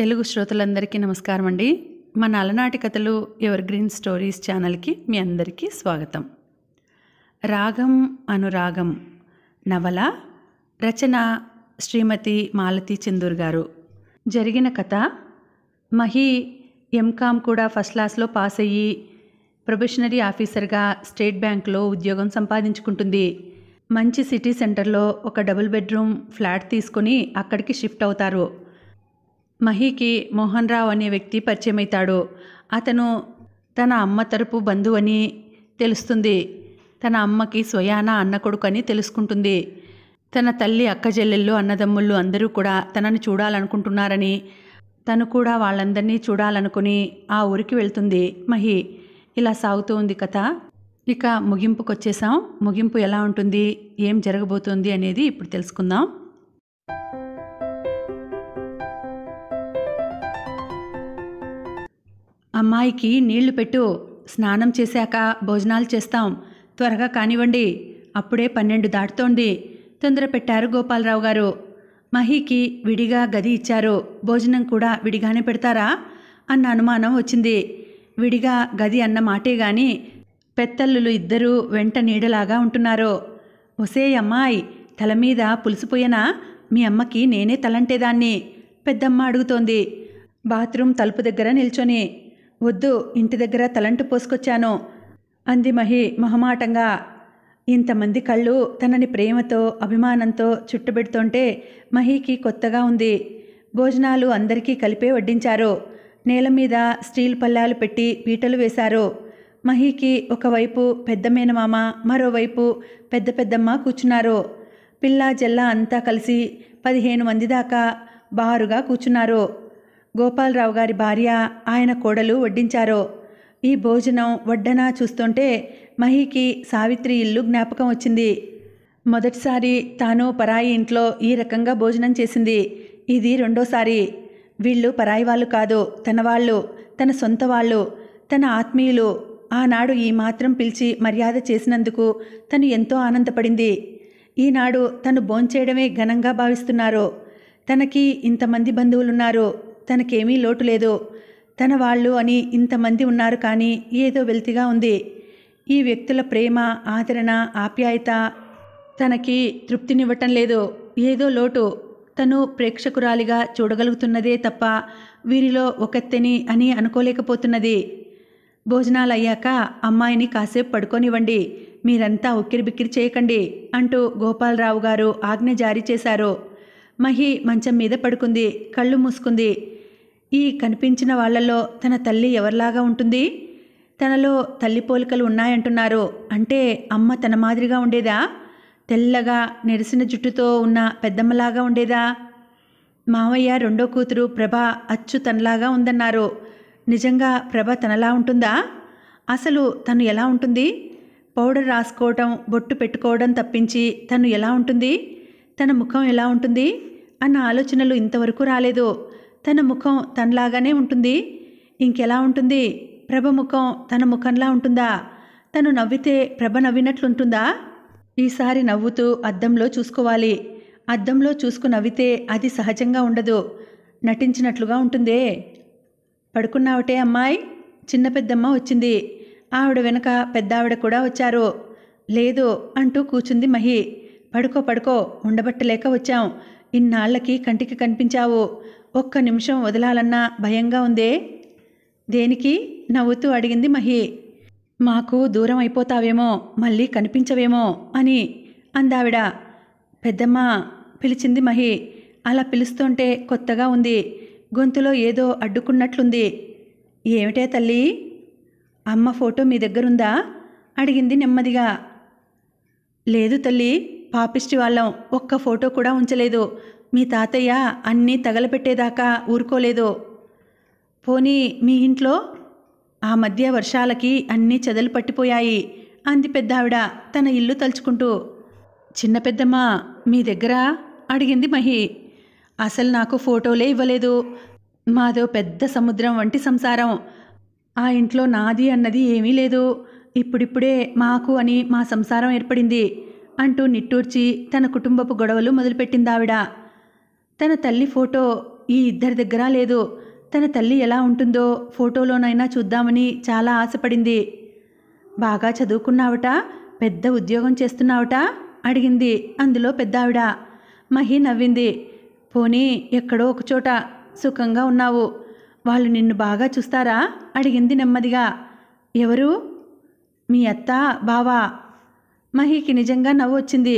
తెలుగు శ్రోతలందరికీ నమస్కారం అండి మన అలనాటి కథలు ఎవర్ గ్రీన్ స్టోరీస్ ఛానల్కి మీ అందరికీ స్వాగతం రాగం అనురాగం నవల రచన శ్రీమతి మాలతి చందూర్ గారు జరిగిన కథ మహి ఎంకామ్ కూడా ఫస్ట్ క్లాస్లో పాస్ అయ్యి ప్రొబెషనరీ ఆఫీసర్గా స్టేట్ బ్యాంక్లో ఉద్యోగం సంపాదించుకుంటుంది మంచి సిటీ సెంటర్లో ఒక డబుల్ బెడ్రూమ్ ఫ్లాట్ తీసుకుని అక్కడికి షిఫ్ట్ అవుతారు మహికి మోహన్ రావు అనే వ్యక్తి పరిచయమవుతాడు అతను తన అమ్మ తరపు బంధువని తెలుస్తుంది తన అమ్మకి స్వయాన అన్న కొడుకు అని తెలుసుకుంటుంది తన తల్లి అక్క అన్నదమ్ముళ్ళు అందరూ కూడా తనని చూడాలనుకుంటున్నారని తను కూడా వాళ్ళందరినీ చూడాలనుకుని ఆ ఊరికి వెళ్తుంది మహి ఇలా సాగుతూ ఉంది కథ ఇక ముగింపుకొచ్చేసాం ముగింపు ఎలా ఉంటుంది ఏం జరగబోతుంది అనేది ఇప్పుడు తెలుసుకుందాం అమ్మాయికి నీళ్లు పెట్టు స్నానం చేశాక భోజనాలు చేస్తాం త్వరగా కానివ్వండి అప్పుడే పన్నెండు దాటుతోంది తొందర పెట్టారు గోపాలరావు గారు మహీకి విడిగా గది ఇచ్చారు భోజనం కూడా విడిగానే పెడతారా అన్న అనుమానం వచ్చింది విడిగా గది అన్న మాటే గాని పెత్తల్లులు ఇద్దరూ వెంట నీడలాగా ఉంటున్నారు ఒసే అమ్మాయి తల మీద పులిసిపోయేనా మీ అమ్మకి నేనే తలంటేదాన్ని పెద్దమ్మ అడుగుతోంది బాత్రూమ్ తలుపు దగ్గర నిల్చొని వద్దు ఇంటి దగ్గర తలంటు పోసుకొచ్చాను అంది మహి మొహమాటంగా ఇంతమంది కళ్ళు తనని ప్రేమతో అభిమానంతో చుట్టుబెడుతుంటే మహీకి కొత్తగా ఉంది భోజనాలు అందరికీ కలిపే వడ్డించారు నేల మీద స్టీల్ పల్లాలు పెట్టి పీటలు వేశారు మహీకి ఒకవైపు పెద్ద మేనమామ మరోవైపు పెద్ద పెద్దమ్మ కూర్చున్నారు పిల్ల జల్ల అంతా కలిసి పదిహేను మంది దాకా బారుగా కూర్చున్నారు గోపాలరావు గారి భార్య ఆయన కోడలు వడ్డించారో ఈ భోజనం వడ్డనా చూస్తుంటే మహికి సావిత్రి ఇల్లు జ్ఞాపకం వచ్చింది మొదటిసారి తాను పరాయి ఇంట్లో ఈ రకంగా భోజనం చేసింది ఇది రెండోసారి వీళ్ళు పరాయి వాళ్ళు కాదు తన వాళ్ళు తన సొంత వాళ్ళు తన ఆత్మీయులు ఆనాడు ఈ మాత్రం పిలిచి మర్యాద చేసినందుకు తను ఎంతో ఆనందపడింది ఈనాడు తను భోంచేయడమే ఘనంగా భావిస్తున్నారు తనకి ఇంతమంది బంధువులున్నారు తనకేమీ లోటు లేదు తన వాళ్ళు అని ఇంతమంది ఉన్నారు కానీ ఏదో వెల్తిగా ఉంది ఈ వ్యక్తుల ప్రేమ ఆదరణ ఆప్యాయత తనకి తృప్తినివ్వటం లేదు ఏదో లోటు తను ప్రేక్షకురాలిగా చూడగలుగుతున్నదే తప్ప వీరిలో ఒకత్తెని అని అనుకోలేకపోతున్నది భోజనాలు అయ్యాక అమ్మాయిని కాసేపు పడుకోనివ్వండి మీరంతా ఉక్కిరిబిక్కిరి చేయకండి అంటూ గోపాలరావు గారు ఆజ్ఞ జారీ చేశారు మహి మంచం మీద పడుకుంది కళ్ళు మూసుకుంది ఈ కనిపించిన వాళ్లలో తన తల్లి ఎవరిలాగా ఉంటుంది తనలో తల్లి పోలికలు ఉన్నాయంటున్నారు అంటే అమ్మ తన మాదిరిగా ఉండేదా తెల్లగా నెరిసిన జుట్టుతో ఉన్న పెద్దమ్మలాగా ఉండేదా మామయ్య రెండో కూతురు ప్రభ అచ్చు తనలాగా ఉందన్నారు నిజంగా ప్రభ తనలా ఉంటుందా అసలు తను ఎలా ఉంటుంది పౌడర్ రాసుకోవడం బొట్టు పెట్టుకోవడం తప్పించి తను ఎలా ఉంటుంది తన ముఖం ఎలా ఉంటుంది అన్న ఆలోచనలు ఇంతవరకు రాలేదు తన ముఖం తనలాగానే ఉంటుంది ఇంకెలా ఉంటుంది ప్రభ ముఖం తన ముఖంలా ఉంటుందా తను నవ్వితే ప్రభ నవ్వినట్లుంటుందా ఈసారి నవ్వుతూ అద్దంలో చూసుకోవాలి అద్దంలో చూసుకు నవ్వితే అది సహజంగా ఉండదు నటించినట్లుగా ఉంటుందే పడుకున్నావటే అమ్మాయి చిన్న పెద్దమ్మ వచ్చింది ఆవిడ వెనక పెద్దావిడ కూడా వచ్చారు లేదు అంటూ కూచుంది మహి పడుకో పడుకో ఉండబట్టలేక వచ్చాం ఇన్నాళ్లకి కంటికి కనిపించావు ఒక్క నిమిషం వదలాలన్నా భయంగా ఉందే దేనికి నవ్వుతూ అడిగింది మహి మాకు దూరం అయిపోతావేమో మళ్ళీ కనిపించవేమో అని అందావిడ పెద్దమ్మ పిలిచింది మహి అలా పిలుస్తుంటే కొత్తగా ఉంది గొంతులో ఏదో అడ్డుకున్నట్లుంది ఏమిటే తల్లి అమ్మ ఫోటో మీ దగ్గరుందా అడిగింది నెమ్మదిగా లేదు తల్లి పాపిష్టి వాళ్ళం ఒక్క ఫోటో కూడా ఉంచలేదు మీ తాతయ్య అన్నీ తగలపెట్టేదాకా ఊరుకోలేదో పోనీ మీ ఇంట్లో ఆ మధ్య వర్షాలకి అన్నీ చెదలు పట్టిపోయాయి అంది పెద్దావిడ తన ఇల్లు తలుచుకుంటూ చిన్న పెద్దమ్మ మీ దగ్గర అడిగింది మహి అసలు నాకు ఫోటోలే ఇవ్వలేదు మాదో పెద్ద సముద్రం వంటి సంసారం ఆ ఇంట్లో నాది అన్నది ఏమీ లేదు ఇప్పుడిప్పుడే మాకు అని మా సంసారం ఏర్పడింది అంటూ నిట్టూర్చి తన కుటుంబపు గొడవలు మొదలుపెట్టిందావిడ తన తల్లి ఫోటో ఈ ఇద్దరి దగ్గర లేదు తన తల్లి ఎలా ఉంటుందో ఫోటోలోనైనా చూద్దామని చాలా ఆశపడింది బాగా చదువుకున్నావట పెద్ద ఉద్యోగం చేస్తున్నావట అడిగింది అందులో పెద్దావిడ మహి నవ్వింది పోనీ ఎక్కడో ఒకచోట సుఖంగా ఉన్నావు వాళ్ళు నిన్ను బాగా చూస్తారా అడిగింది నెమ్మదిగా ఎవరు మీ అత్త బావా మహికి నిజంగా నవ్వు వచ్చింది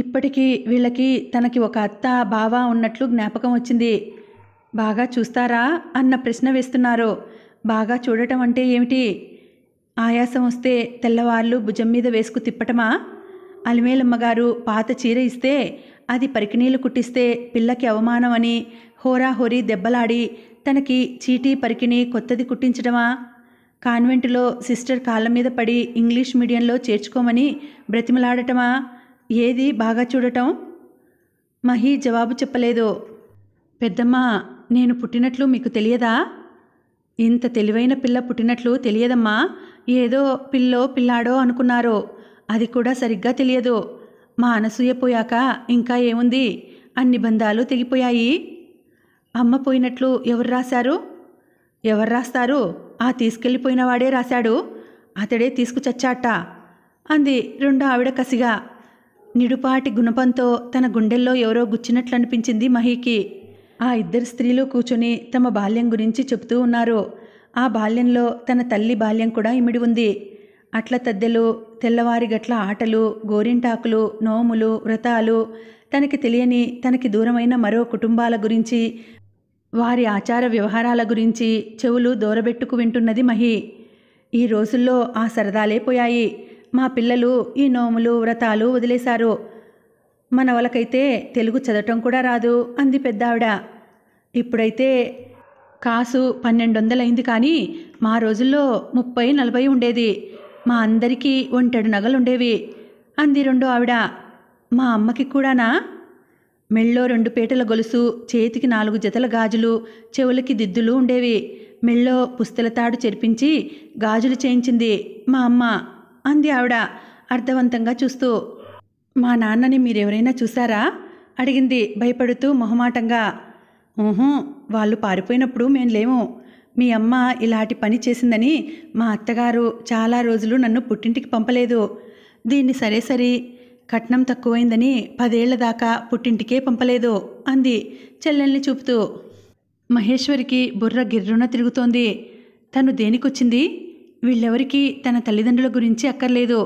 ఇప్పటికీ వీళ్ళకి తనకి ఒక అత్త బావ ఉన్నట్లు జ్ఞాపకం వచ్చింది బాగా చూస్తారా అన్న ప్రశ్న వేస్తున్నారు బాగా చూడటం అంటే ఏమిటి ఆయాసం వస్తే తెల్లవాళ్ళు భుజం మీద వేసుకు తిప్పటమా అలిమేలమ్మగారు పాత చీర ఇస్తే అది పరికినీలు కుట్టిస్తే పిల్లకి అవమానమని హోరాహోరి దెబ్బలాడి తనకి చీటీ పరికిణి కొత్తది కుట్టించడమా కాన్వెంటులో సిస్టర్ కాళ్ళ మీద పడి ఇంగ్లీష్ మీడియంలో చేర్చుకోమని బ్రతిమలాడటమా ఏది బాగా చూడటం మహి జవాబు చెప్పలేదు పెద్దమ్మ నేను పుట్టినట్లు మీకు తెలియదా ఇంత తెలివైన పిల్ల పుట్టినట్లు తెలియదమ్మా ఏదో పిల్లో పిల్లాడో అనుకున్నారు అది కూడా సరిగ్గా తెలియదు మా అనసూయపోయాక ఇంకా ఏముంది అన్ని బంధాలు తెగిపోయాయి అమ్మ పోయినట్లు ఎవరు రాశారు ఎవరు రాస్తారు ఆ తీసుకెళ్ళిపోయిన వాడే రాశాడు అతడే తీసుకుచచ్చాట అంది రెండో ఆవిడ కసిగా నిడుపాటి గుణపంతో తన గుండెల్లో ఎవరో గుచ్చినట్లు అనిపించింది మహీకి ఆ ఇద్దరు స్త్రీలు కూర్చుని తమ బాల్యం గురించి చెబుతూ ఉన్నారు ఆ బాల్యంలో తన తల్లి బాల్యం కూడా ఇమిడి ఉంది అట్ల తద్దెలు తెల్లవారి గట్ల ఆటలు గోరింటాకులు నోములు వ్రతాలు తనకి తెలియని తనకి దూరమైన మరో కుటుంబాల గురించి వారి ఆచార వ్యవహారాల గురించి చెవులు దూరబెట్టుకు వింటున్నది మహి ఈ రోజుల్లో ఆ సరదాలే పోయాయి మా పిల్లలు ఈ నోములు వ్రతాలు వదిలేశారు మన వాళ్ళకైతే తెలుగు చదవటం కూడా రాదు అంది పెద్దావిడ ఇప్పుడైతే కాసు పన్నెండు వందలైంది కానీ మా రోజుల్లో ముప్పై నలభై ఉండేది మా అందరికీ ఒంటెడు నగలుండేవి అంది రెండో ఆవిడ మా అమ్మకి కూడానా మెళ్ళో రెండు పీటల గొలుసు చేతికి నాలుగు జతల గాజులు చెవులకి దిద్దులు ఉండేవి మెళ్ళో పుస్తల తాడు చెరిపించి గాజులు చేయించింది మా అమ్మ అంది ఆవిడ అర్థవంతంగా చూస్తూ మా నాన్నని మీరెవరైనా చూసారా అడిగింది భయపడుతూ మొహమాటంగా ఊహూ వాళ్ళు పారిపోయినప్పుడు మేం లేము మీ అమ్మ ఇలాంటి పని చేసిందని మా అత్తగారు చాలా రోజులు నన్ను పుట్టింటికి పంపలేదు దీన్ని సరే సరి కట్నం తక్కువైందని పదేళ్ల దాకా పుట్టింటికే పంపలేదు అంది చెల్లెల్ని చూపుతూ మహేశ్వరికి బుర్ర గిర్రున తిరుగుతోంది తను దేనికొచ్చింది వీళ్ళెవరికీ తన తల్లిదండ్రుల గురించి అక్కర్లేదు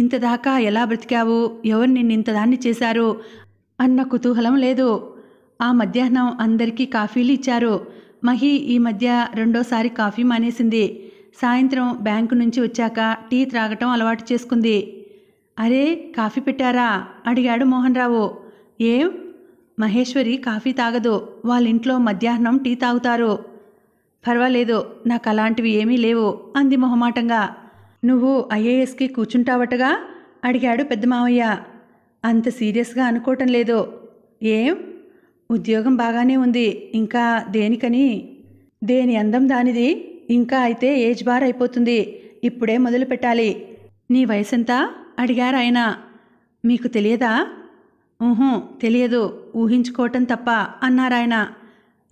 ఇంతదాకా ఎలా బ్రతికావు ఎవరు నిన్ను చేశారు అన్న కుతూహలం లేదు ఆ మధ్యాహ్నం అందరికీ కాఫీలు ఇచ్చారు మహి ఈ మధ్య రెండోసారి కాఫీ మానేసింది సాయంత్రం బ్యాంకు నుంచి వచ్చాక టీ త్రాగటం అలవాటు చేసుకుంది అరే కాఫీ పెట్టారా అడిగాడు మోహన్ రావు ఏం మహేశ్వరి కాఫీ తాగదు వాళ్ళ ఇంట్లో మధ్యాహ్నం టీ తాగుతారు పర్వాలేదు నాకు అలాంటివి ఏమీ లేవు అంది మొహమాటంగా నువ్వు ఐఏఎస్కి కూర్చుంటావటగా అడిగాడు పెద్ద మావయ్య అంత సీరియస్గా అనుకోవటం లేదు ఏం ఉద్యోగం బాగానే ఉంది ఇంకా దేనికని దేని అందం దానిది ఇంకా అయితే ఏజ్ బార్ అయిపోతుంది ఇప్పుడే మొదలు పెట్టాలి నీ వయసెంత అడిగారు ఆయన మీకు తెలియదా ఊహూ తెలియదు ఊహించుకోవటం తప్ప అన్నారాయన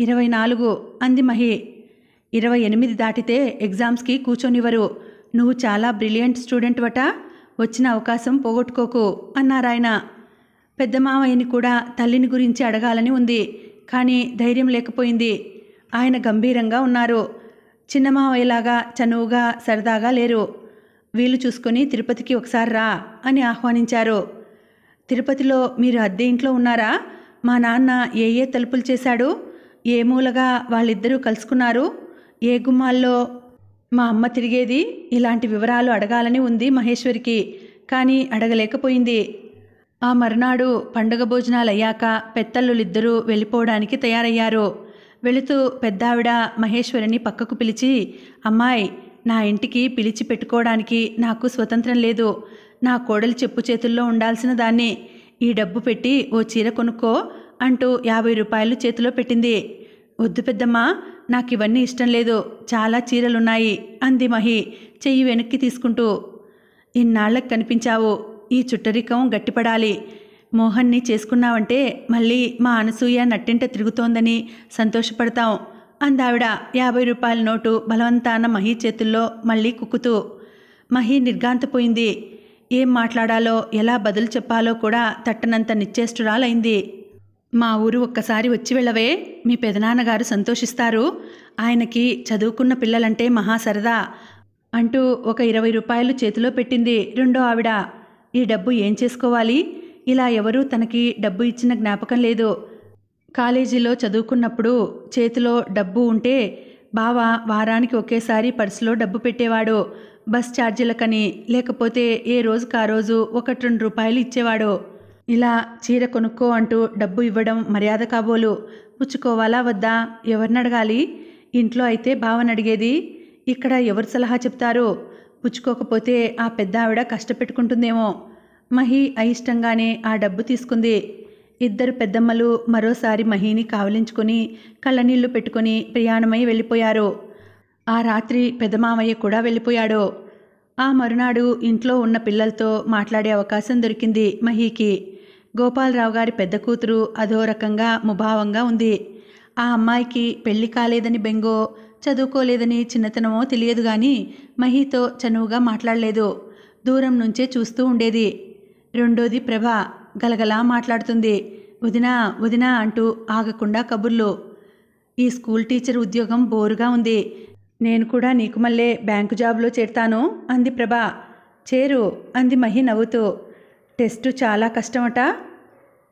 ఇరవై నాలుగు అంది మహి ఇరవై ఎనిమిది దాటితే ఎగ్జామ్స్కి కూర్చొనివ్వరు నువ్వు చాలా బ్రిలియంట్ స్టూడెంట్ వట వచ్చిన అవకాశం పోగొట్టుకోకు అన్నారాయన పెద్ద మామయ్యని కూడా తల్లిని గురించి అడగాలని ఉంది కానీ ధైర్యం లేకపోయింది ఆయన గంభీరంగా ఉన్నారు చిన్న మామయ్యలాగా చనువుగా సరదాగా లేరు వీలు చూసుకొని తిరుపతికి ఒకసారి రా అని ఆహ్వానించారు తిరుపతిలో మీరు అద్దె ఇంట్లో ఉన్నారా మా నాన్న ఏ ఏ తలుపులు చేశాడు ఏ మూలగా వాళ్ళిద్దరూ కలుసుకున్నారు ఏ గుమ్మాల్లో మా అమ్మ తిరిగేది ఇలాంటి వివరాలు అడగాలని ఉంది మహేశ్వరికి కానీ అడగలేకపోయింది ఆ మరునాడు పండుగ భోజనాలయ్యాక పెద్దల్లులిద్దరూ వెళ్ళిపోవడానికి తయారయ్యారు వెళుతూ పెద్దావిడ మహేశ్వరిని పక్కకు పిలిచి అమ్మాయి నా ఇంటికి పిలిచి పెట్టుకోవడానికి నాకు స్వతంత్రం లేదు నా కోడలు చెప్పు చేతుల్లో ఉండాల్సిన దాన్ని ఈ డబ్బు పెట్టి ఓ చీర కొనుక్కో అంటూ యాభై రూపాయలు చేతిలో పెట్టింది వద్దు పెద్దమ్మా నాకు ఇవన్నీ ఇష్టం లేదు చాలా చీరలున్నాయి అంది మహి చెయ్యి వెనక్కి తీసుకుంటూ ఇన్నాళ్లకు కనిపించావు ఈ చుట్టరికం గట్టిపడాలి మోహన్ని చేసుకున్నావంటే మళ్ళీ మా అనసూయ నట్టింట తిరుగుతోందని సంతోషపడతాం అందావిడ యాభై రూపాయల నోటు బలవంతాన మహి చేతుల్లో మళ్ళీ కుక్కుతూ మహి నిర్గాంతపోయింది ఏం మాట్లాడాలో ఎలా బదులు చెప్పాలో కూడా తట్టనంత నిశ్చేష్టురాలైంది మా ఊరు ఒక్కసారి వచ్చి వెళ్ళవే మీ పెదనాన్నగారు సంతోషిస్తారు ఆయనకి చదువుకున్న పిల్లలంటే మహా సరదా అంటూ ఒక ఇరవై రూపాయలు చేతిలో పెట్టింది రెండో ఆవిడ ఈ డబ్బు ఏం చేసుకోవాలి ఇలా ఎవరూ తనకి డబ్బు ఇచ్చిన జ్ఞాపకం లేదు కాలేజీలో చదువుకున్నప్పుడు చేతిలో డబ్బు ఉంటే బావ వారానికి ఒకేసారి పర్సులో డబ్బు పెట్టేవాడు బస్ ఛార్జీలకని లేకపోతే ఏ రోజుకు ఆ రోజు ఒకటి రెండు రూపాయలు ఇచ్చేవాడు ఇలా చీర కొనుక్కో అంటూ డబ్బు ఇవ్వడం మర్యాద కాబోలు పుచ్చుకోవాలా వద్దా ఎవరిని అడగాలి ఇంట్లో అయితే బావని అడిగేది ఇక్కడ ఎవరు సలహా చెప్తారు పుచ్చుకోకపోతే ఆ పెద్ద ఆవిడ కష్టపెట్టుకుంటుందేమో మహి అయిష్టంగానే ఆ డబ్బు తీసుకుంది ఇద్దరు పెద్దమ్మలు మరోసారి మహిని కావలించుకొని కళ్ళనీళ్లు పెట్టుకొని ప్రయాణమై వెళ్ళిపోయారు ఆ రాత్రి పెదమామయ్య కూడా వెళ్ళిపోయాడు ఆ మరునాడు ఇంట్లో ఉన్న పిల్లలతో మాట్లాడే అవకాశం దొరికింది మహీకి గోపాలరావు గారి పెద్ద కూతురు అదో రకంగా ముభావంగా ఉంది ఆ అమ్మాయికి పెళ్లి కాలేదని బెంగో చదువుకోలేదని చిన్నతనమో తెలియదు కానీ మహితో చనువుగా మాట్లాడలేదు దూరం నుంచే చూస్తూ ఉండేది రెండోది ప్రభ గలగలా మాట్లాడుతుంది వదినా వదినా అంటూ ఆగకుండా కబుర్లు ఈ స్కూల్ టీచర్ ఉద్యోగం బోరుగా ఉంది నేను కూడా నీకు మళ్ళీ బ్యాంకు జాబ్లో చేరుతాను అంది ప్రభ చేరు అంది మహి నవ్వుతూ టెస్టు చాలా కష్టమట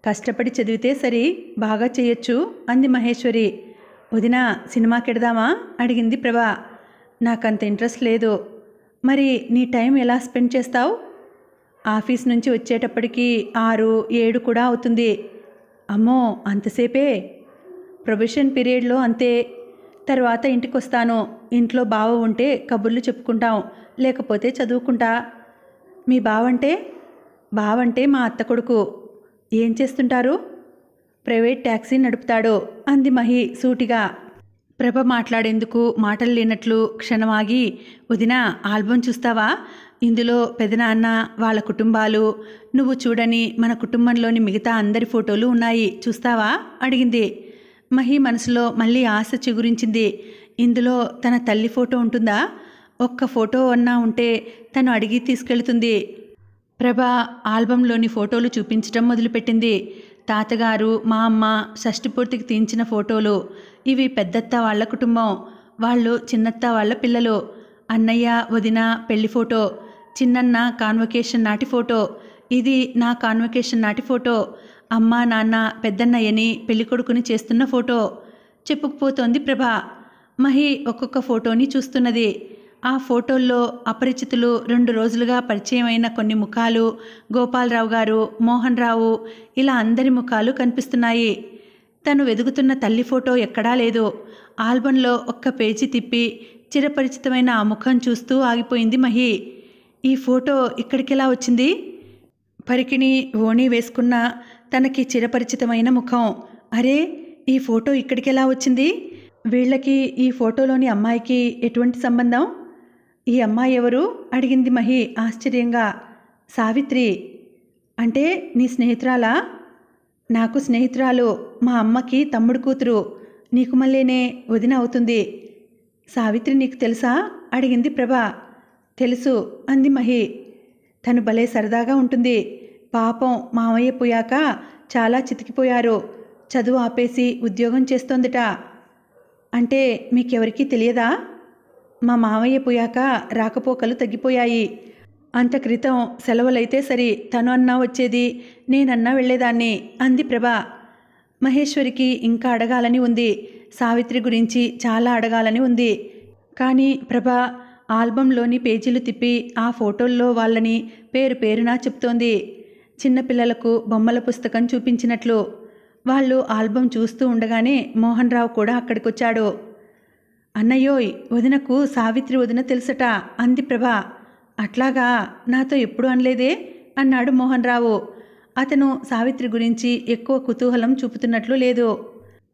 కష్టపడి చదివితే సరి బాగా చేయొచ్చు అంది మహేశ్వరి వదిన సినిమాకెడదామా అడిగింది ప్రభా నాకంత ఇంట్రెస్ట్ లేదు మరి నీ టైం ఎలా స్పెండ్ చేస్తావు ఆఫీస్ నుంచి వచ్చేటప్పటికి ఆరు ఏడు కూడా అవుతుంది అమ్మో అంతసేపే ప్రొబిషన్ పీరియడ్లో అంతే తర్వాత ఇంటికి వస్తాను ఇంట్లో బావ ఉంటే కబుర్లు చెప్పుకుంటాం లేకపోతే చదువుకుంటా మీ బావంటే బావంటే మా అత్త కొడుకు ఏం చేస్తుంటారు ప్రైవేట్ ట్యాక్సీ నడుపుతాడు అంది మహి సూటిగా ప్రభ మాట్లాడేందుకు మాటలు లేనట్లు క్షణమాగి వదిన ఆల్బమ్ చూస్తావా ఇందులో పెదనాన్న వాళ్ళ కుటుంబాలు నువ్వు చూడని మన కుటుంబంలోని మిగతా అందరి ఫోటోలు ఉన్నాయి చూస్తావా అడిగింది మహి మనసులో మళ్ళీ ఆశ చిగురించింది ఇందులో తన తల్లి ఫోటో ఉంటుందా ఒక్క ఫోటో అన్నా ఉంటే తను అడిగి తీసుకెళ్తుంది ప్రభ ఆల్బంలోని ఫోటోలు చూపించటం మొదలుపెట్టింది తాతగారు మా అమ్మ షష్టిపూర్తికి తీయించిన ఫోటోలు ఇవి పెద్దత్త వాళ్ళ కుటుంబం వాళ్ళు చిన్నత్త వాళ్ళ పిల్లలు అన్నయ్య వదిన పెళ్లి ఫోటో చిన్నన్న కాన్వకేషన్ నాటి ఫోటో ఇది నా కాన్వకేషన్ నాటి ఫోటో అమ్మ నాన్న పెద్దన్నయ్యని పెళ్లి కొడుకుని చేస్తున్న ఫోటో చెప్పుకుపోతోంది ప్రభ మహి ఒక్కొక్క ఫోటోని చూస్తున్నది ఆ ఫోటోల్లో అపరిచితులు రెండు రోజులుగా పరిచయమైన కొన్ని ముఖాలు గోపాలరావు గారు మోహన్ రావు ఇలా అందరి ముఖాలు కనిపిస్తున్నాయి తను వెదుగుతున్న తల్లి ఫోటో ఎక్కడా లేదు ఆల్బంలో ఒక్క పేజీ తిప్పి చిరపరిచితమైన ఆ ముఖం చూస్తూ ఆగిపోయింది మహి ఈ ఫోటో ఇక్కడికిలా వచ్చింది పరికిణి ఓణి వేసుకున్న తనకి చిరపరిచితమైన ముఖం అరే ఈ ఫోటో ఇక్కడికెలా వచ్చింది వీళ్ళకి ఈ ఫోటోలోని అమ్మాయికి ఎటువంటి సంబంధం ఈ అమ్మాయి ఎవరు అడిగింది మహి ఆశ్చర్యంగా సావిత్రి అంటే నీ స్నేహితురాలా నాకు స్నేహితురాలు మా అమ్మకి తమ్ముడు కూతురు నీకు మళ్ళీనే వదిన అవుతుంది సావిత్రి నీకు తెలుసా అడిగింది ప్రభా తెలుసు అంది మహి తను భలే సరదాగా ఉంటుంది పాపం మామయ్య పోయాక చాలా చితికిపోయారు చదువు ఆపేసి ఉద్యోగం చేస్తోందిట అంటే మీకెవరికీ తెలియదా మా మామయ్య పోయాక రాకపోకలు తగ్గిపోయాయి అంత క్రితం సెలవులైతే సరి తను అన్నా వచ్చేది నేనన్నా వెళ్ళేదాన్ని అంది ప్రభ మహేశ్వరికి ఇంకా అడగాలని ఉంది సావిత్రి గురించి చాలా అడగాలని ఉంది కానీ ప్రభా ఆల్బంలోని పేజీలు తిప్పి ఆ ఫోటోల్లో వాళ్ళని పేరు పేరునా చెప్తోంది చిన్నపిల్లలకు బొమ్మల పుస్తకం చూపించినట్లు వాళ్ళు ఆల్బం చూస్తూ ఉండగానే మోహన్ రావు కూడా అక్కడికొచ్చాడు అన్నయ్యోయ్ వదినకు సావిత్రి వదిన తెలుసట అంది ప్రభ అట్లాగా నాతో ఎప్పుడు అనలేదే అన్నాడు మోహన్ రావు అతను సావిత్రి గురించి ఎక్కువ కుతూహలం చూపుతున్నట్లు లేదు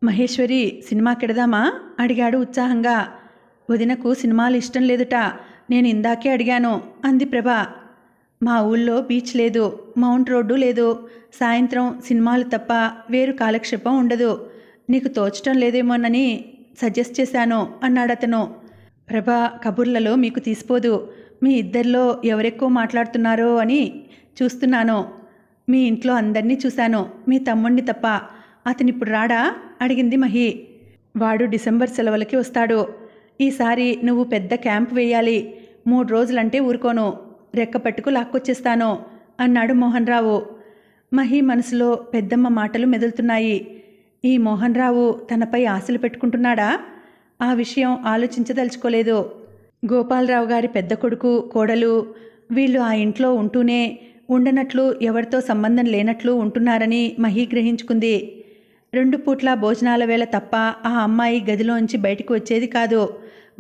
మహేశ్వరి సినిమాకెడదామా అడిగాడు ఉత్సాహంగా వదినకు సినిమాలు ఇష్టం లేదుట నేను ఇందాకే అడిగాను అంది ప్రభ మా ఊళ్ళో బీచ్ లేదు మౌంట్ రోడ్డు లేదు సాయంత్రం సినిమాలు తప్ప వేరు కాలక్షేపం ఉండదు నీకు తోచటం లేదేమోనని సజెస్ట్ చేశానో అన్నాడతను ప్రభా కబుర్లలో మీకు తీసిపోదు మీ ఇద్దరిలో ఎవరెక్కువ మాట్లాడుతున్నారో అని చూస్తున్నాను మీ ఇంట్లో అందరినీ చూశాను మీ తమ్ముణ్ణి తప్ప ఇప్పుడు రాడా అడిగింది మహి వాడు డిసెంబర్ సెలవులకి వస్తాడు ఈసారి నువ్వు పెద్ద క్యాంప్ వేయాలి మూడు రోజులంటే ఊరుకోను రెక్క పట్టుకు లాక్కొచ్చేస్తాను అన్నాడు మోహన్ రావు మహి మనసులో పెద్దమ్మ మాటలు మెదులుతున్నాయి ఈ మోహన్ రావు తనపై ఆశలు పెట్టుకుంటున్నాడా ఆ విషయం ఆలోచించదలుచుకోలేదు గోపాలరావు గారి పెద్ద కొడుకు కోడలు వీళ్ళు ఆ ఇంట్లో ఉంటూనే ఉండనట్లు ఎవరితో సంబంధం లేనట్లు ఉంటున్నారని మహీ గ్రహించుకుంది రెండు పూట్ల భోజనాల వేళ తప్ప ఆ అమ్మాయి గదిలోంచి బయటకు వచ్చేది కాదు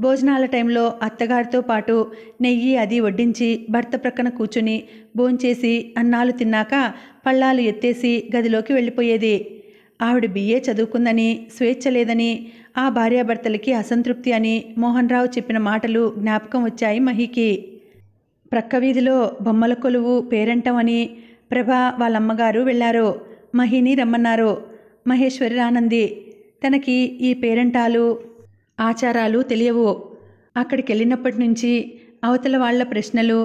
భోజనాల టైంలో అత్తగారితో పాటు నెయ్యి అది వడ్డించి భర్త ప్రక్కన కూర్చుని భోంచేసి అన్నాలు తిన్నాక పళ్ళాలు ఎత్తేసి గదిలోకి వెళ్ళిపోయేది ఆవిడ బిఏ చదువుకుందని స్వేచ్ఛ లేదని ఆ భార్యాభర్తలకి అసంతృప్తి అని మోహన్ రావు చెప్పిన మాటలు జ్ఞాపకం వచ్చాయి మహికి ప్రక్క వీధిలో బొమ్మల కొలువు పేరంటం అని ప్రభ వాళ్ళమ్మగారు వెళ్ళారు మహిని రమ్మన్నారు మహేశ్వరి రానంది తనకి ఈ పేరంటాలు ఆచారాలు తెలియవు అక్కడికి వెళ్ళినప్పటి నుంచి అవతల వాళ్ల ప్రశ్నలు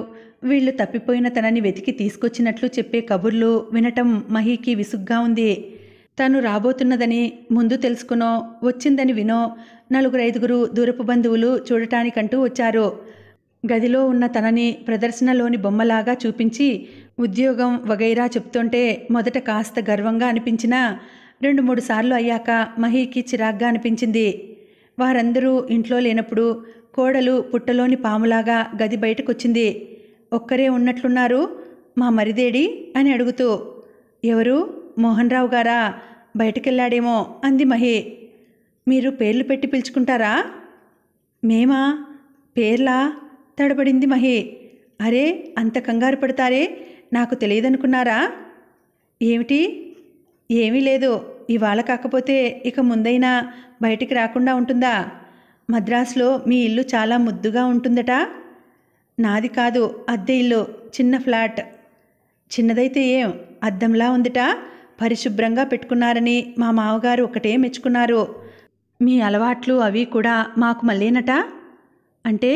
వీళ్ళు తప్పిపోయిన తనని వెతికి తీసుకొచ్చినట్లు చెప్పే కబుర్లు వినటం మహికి విసుగ్గా ఉంది తను రాబోతున్నదని ముందు తెలుసుకునో వచ్చిందని వినో నలుగురు ఐదుగురు దూరపు బంధువులు చూడటానికంటూ వచ్చారు గదిలో ఉన్న తనని ప్రదర్శనలోని బొమ్మలాగా చూపించి ఉద్యోగం వగైరా చెప్తుంటే మొదట కాస్త గర్వంగా అనిపించినా రెండు మూడు సార్లు అయ్యాక మహీకి చిరాగ్గా అనిపించింది వారందరూ ఇంట్లో లేనప్పుడు కోడలు పుట్టలోని పాములాగా గది బయటకొచ్చింది ఒక్కరే ఉన్నట్లున్నారు మా మరిదేడి అని అడుగుతూ ఎవరు మోహన్ రావు గారా బయటకెళ్ళాడేమో అంది మహి మీరు పేర్లు పెట్టి పిలుచుకుంటారా మేమా పేర్లా తడబడింది మహి అరే అంత కంగారు పడతారే నాకు తెలియదనుకున్నారా ఏమిటి ఏమీ లేదు ఇవాళ కాకపోతే ఇక ముందైనా బయటికి రాకుండా ఉంటుందా మద్రాసులో మీ ఇల్లు చాలా ముద్దుగా ఉంటుందట నాది కాదు అద్దె ఇల్లు చిన్న ఫ్లాట్ చిన్నదైతే ఏం అద్దంలా ఉందిట పరిశుభ్రంగా పెట్టుకున్నారని మా మామగారు ఒకటే మెచ్చుకున్నారు మీ అలవాట్లు అవి కూడా మాకు మళ్ళీనట అంటే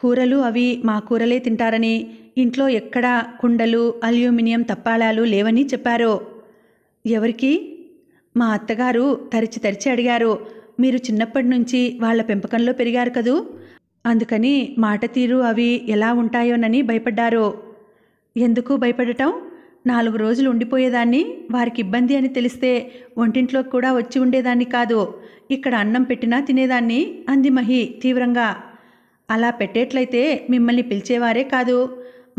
కూరలు అవి మా కూరలే తింటారని ఇంట్లో ఎక్కడా కుండలు అల్యూమినియం తప్పాళాలు లేవని చెప్పారు ఎవరికి మా అత్తగారు తరిచి తరిచి అడిగారు మీరు చిన్నప్పటి నుంచి వాళ్ళ పెంపకంలో పెరిగారు కదూ అందుకని మాట తీరు అవి ఎలా ఉంటాయోనని భయపడ్డారు ఎందుకు భయపడటం నాలుగు రోజులు ఉండిపోయేదాన్ని వారికి ఇబ్బంది అని తెలిస్తే ఒంటింట్లోకి కూడా వచ్చి ఉండేదాన్ని కాదు ఇక్కడ అన్నం పెట్టినా తినేదాన్ని అంది మహి తీవ్రంగా అలా పెట్టేట్లయితే మిమ్మల్ని పిలిచేవారే కాదు